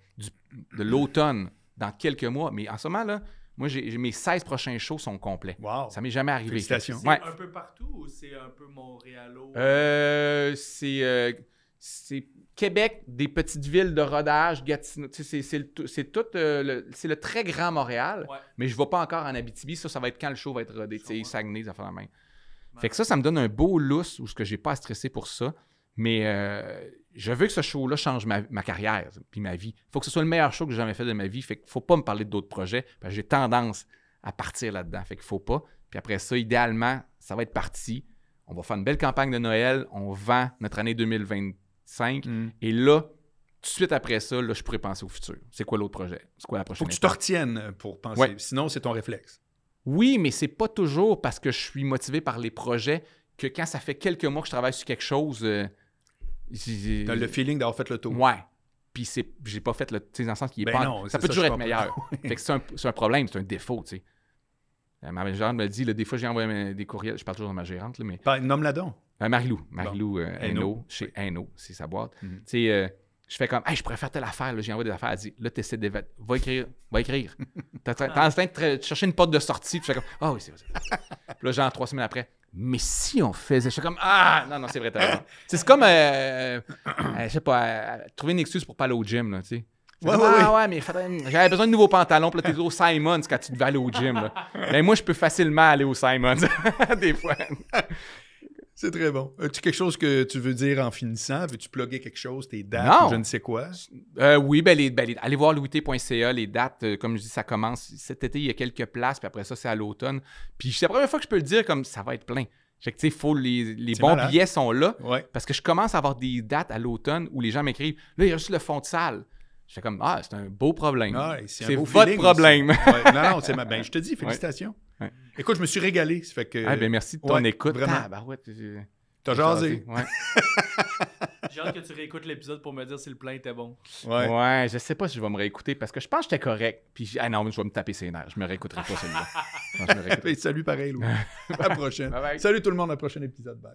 l'automne dans quelques mois. Mais en ce moment, là, moi, j'ai, mes 16 prochains shows sont complets. Wow. Ça m'est jamais arrivé. C'est un peu partout ou c'est un peu Montréal? Euh, c'est, euh, c'est Québec, des petites villes de rodage, Gatineau. C'est, tout euh, le, c'est le très grand Montréal, mais je ne vais pas encore en Abitibi. Ça, ça va être quand le show va être rodé. C'est Saguenay, ça fait la main. que ça, ça me donne un beau lousse où je n'ai pas à stresser pour ça. Mais je veux que ce show-là change ma, carrière puis ma vie. Il faut que ce soit le meilleur show que j'ai jamais fait de ma vie. Fait qu'il faut pas me parler d'autres projets j'ai tendance à partir là-dedans. Fait qu'il faut pas. Puis après ça, idéalement, ça va être parti. On va faire une belle campagne de Noël. On vend notre année 2025. Mm. Et là, tout de suite après ça, je pourrais penser au futur. C'est quoi l'autre projet? C'est quoi la prochaine? Faut que tu te retiennes pour penser. Sinon, c'est ton réflexe. Oui, mais c'est pas toujours parce que je suis motivé par les projets que quand ça fait quelques mois que je travaille sur quelque chose... Euh, T'as le feeling d'avoir fait le tour. Ouais. Puis j'ai pas fait le. Tu sais, dans le sens qu'il est ben pas. Non, ça peut toujours être meilleur. fait que c'est un, problème, c'est un défaut, tu sais. Euh, ma gérante me dit, le des fois, j'ai envoyé des courriels. Je parle toujours de ma gérante, là, mais. Nomme-la donc. Euh, marie Marilou. Marilou Eno, euh, chez Eno, c'est sa boîte. Mhm. Tu sais, je fais comme, hey, je préfère telle affaire, j'ai envoyé des affaires. Elle dit, là, tu essaies de. Va écrire, va écrire. T'as en train de chercher une porte de sortie. Puis je fais comme, ah oh, oui, c'est vrai. puis là, genre, trois semaines après, mais si on faisait, je suis comme ah non non c'est vrai t'as c'est comme euh, euh, je sais pas euh, trouver une excuse pour pas aller au gym là tu sais. Ah, ouais, ouais, ah mais j'avais besoin de nouveaux pantalons. Puis là, t'es au Simons quand tu devais aller au gym. Mais ben, moi, je peux facilement aller au Simons, des fois. C'est très bon. As-tu quelque chose que tu veux dire en finissant? Veux-tu plugger quelque chose, tes dates, Ou je ne sais quoi? Euh, oui, ben, ben allez voir louité.ca, les dates, euh, comme je dis, ça commence cet été, il y a quelques places, puis après ça, c'est à l'automne. Puis c'est la première fois que je peux le dire, comme ça va être plein. Fait que, faut les, les bons billets sont là, parce que je commence à avoir des dates à l'automne où les gens m'écrivent, là, il y a juste le fond de salle. J'étais comme, ah, c'est un beau problème. Ah, c'est votre problème. non, non, c'est ma. Ben, je te dis, félicitations. Écoute, je me suis régalé. Ça fait que... ah, ben, merci de ton écoute. Vraiment. bah ouais, T'as jasé. Ouais. J'ai hâte que tu réécoutes l'épisode pour me dire si le plein était bon. Ouais. ouais, je sais pas si je vais me réécouter parce que je pense que j'étais correct. Puis, ah non, mais je vais me taper ses nerfs. Je me réécouterai pas celui-là. je me salut pareil, Louis. à la prochaine. Salut tout le monde, à la prochain épisode. Bye.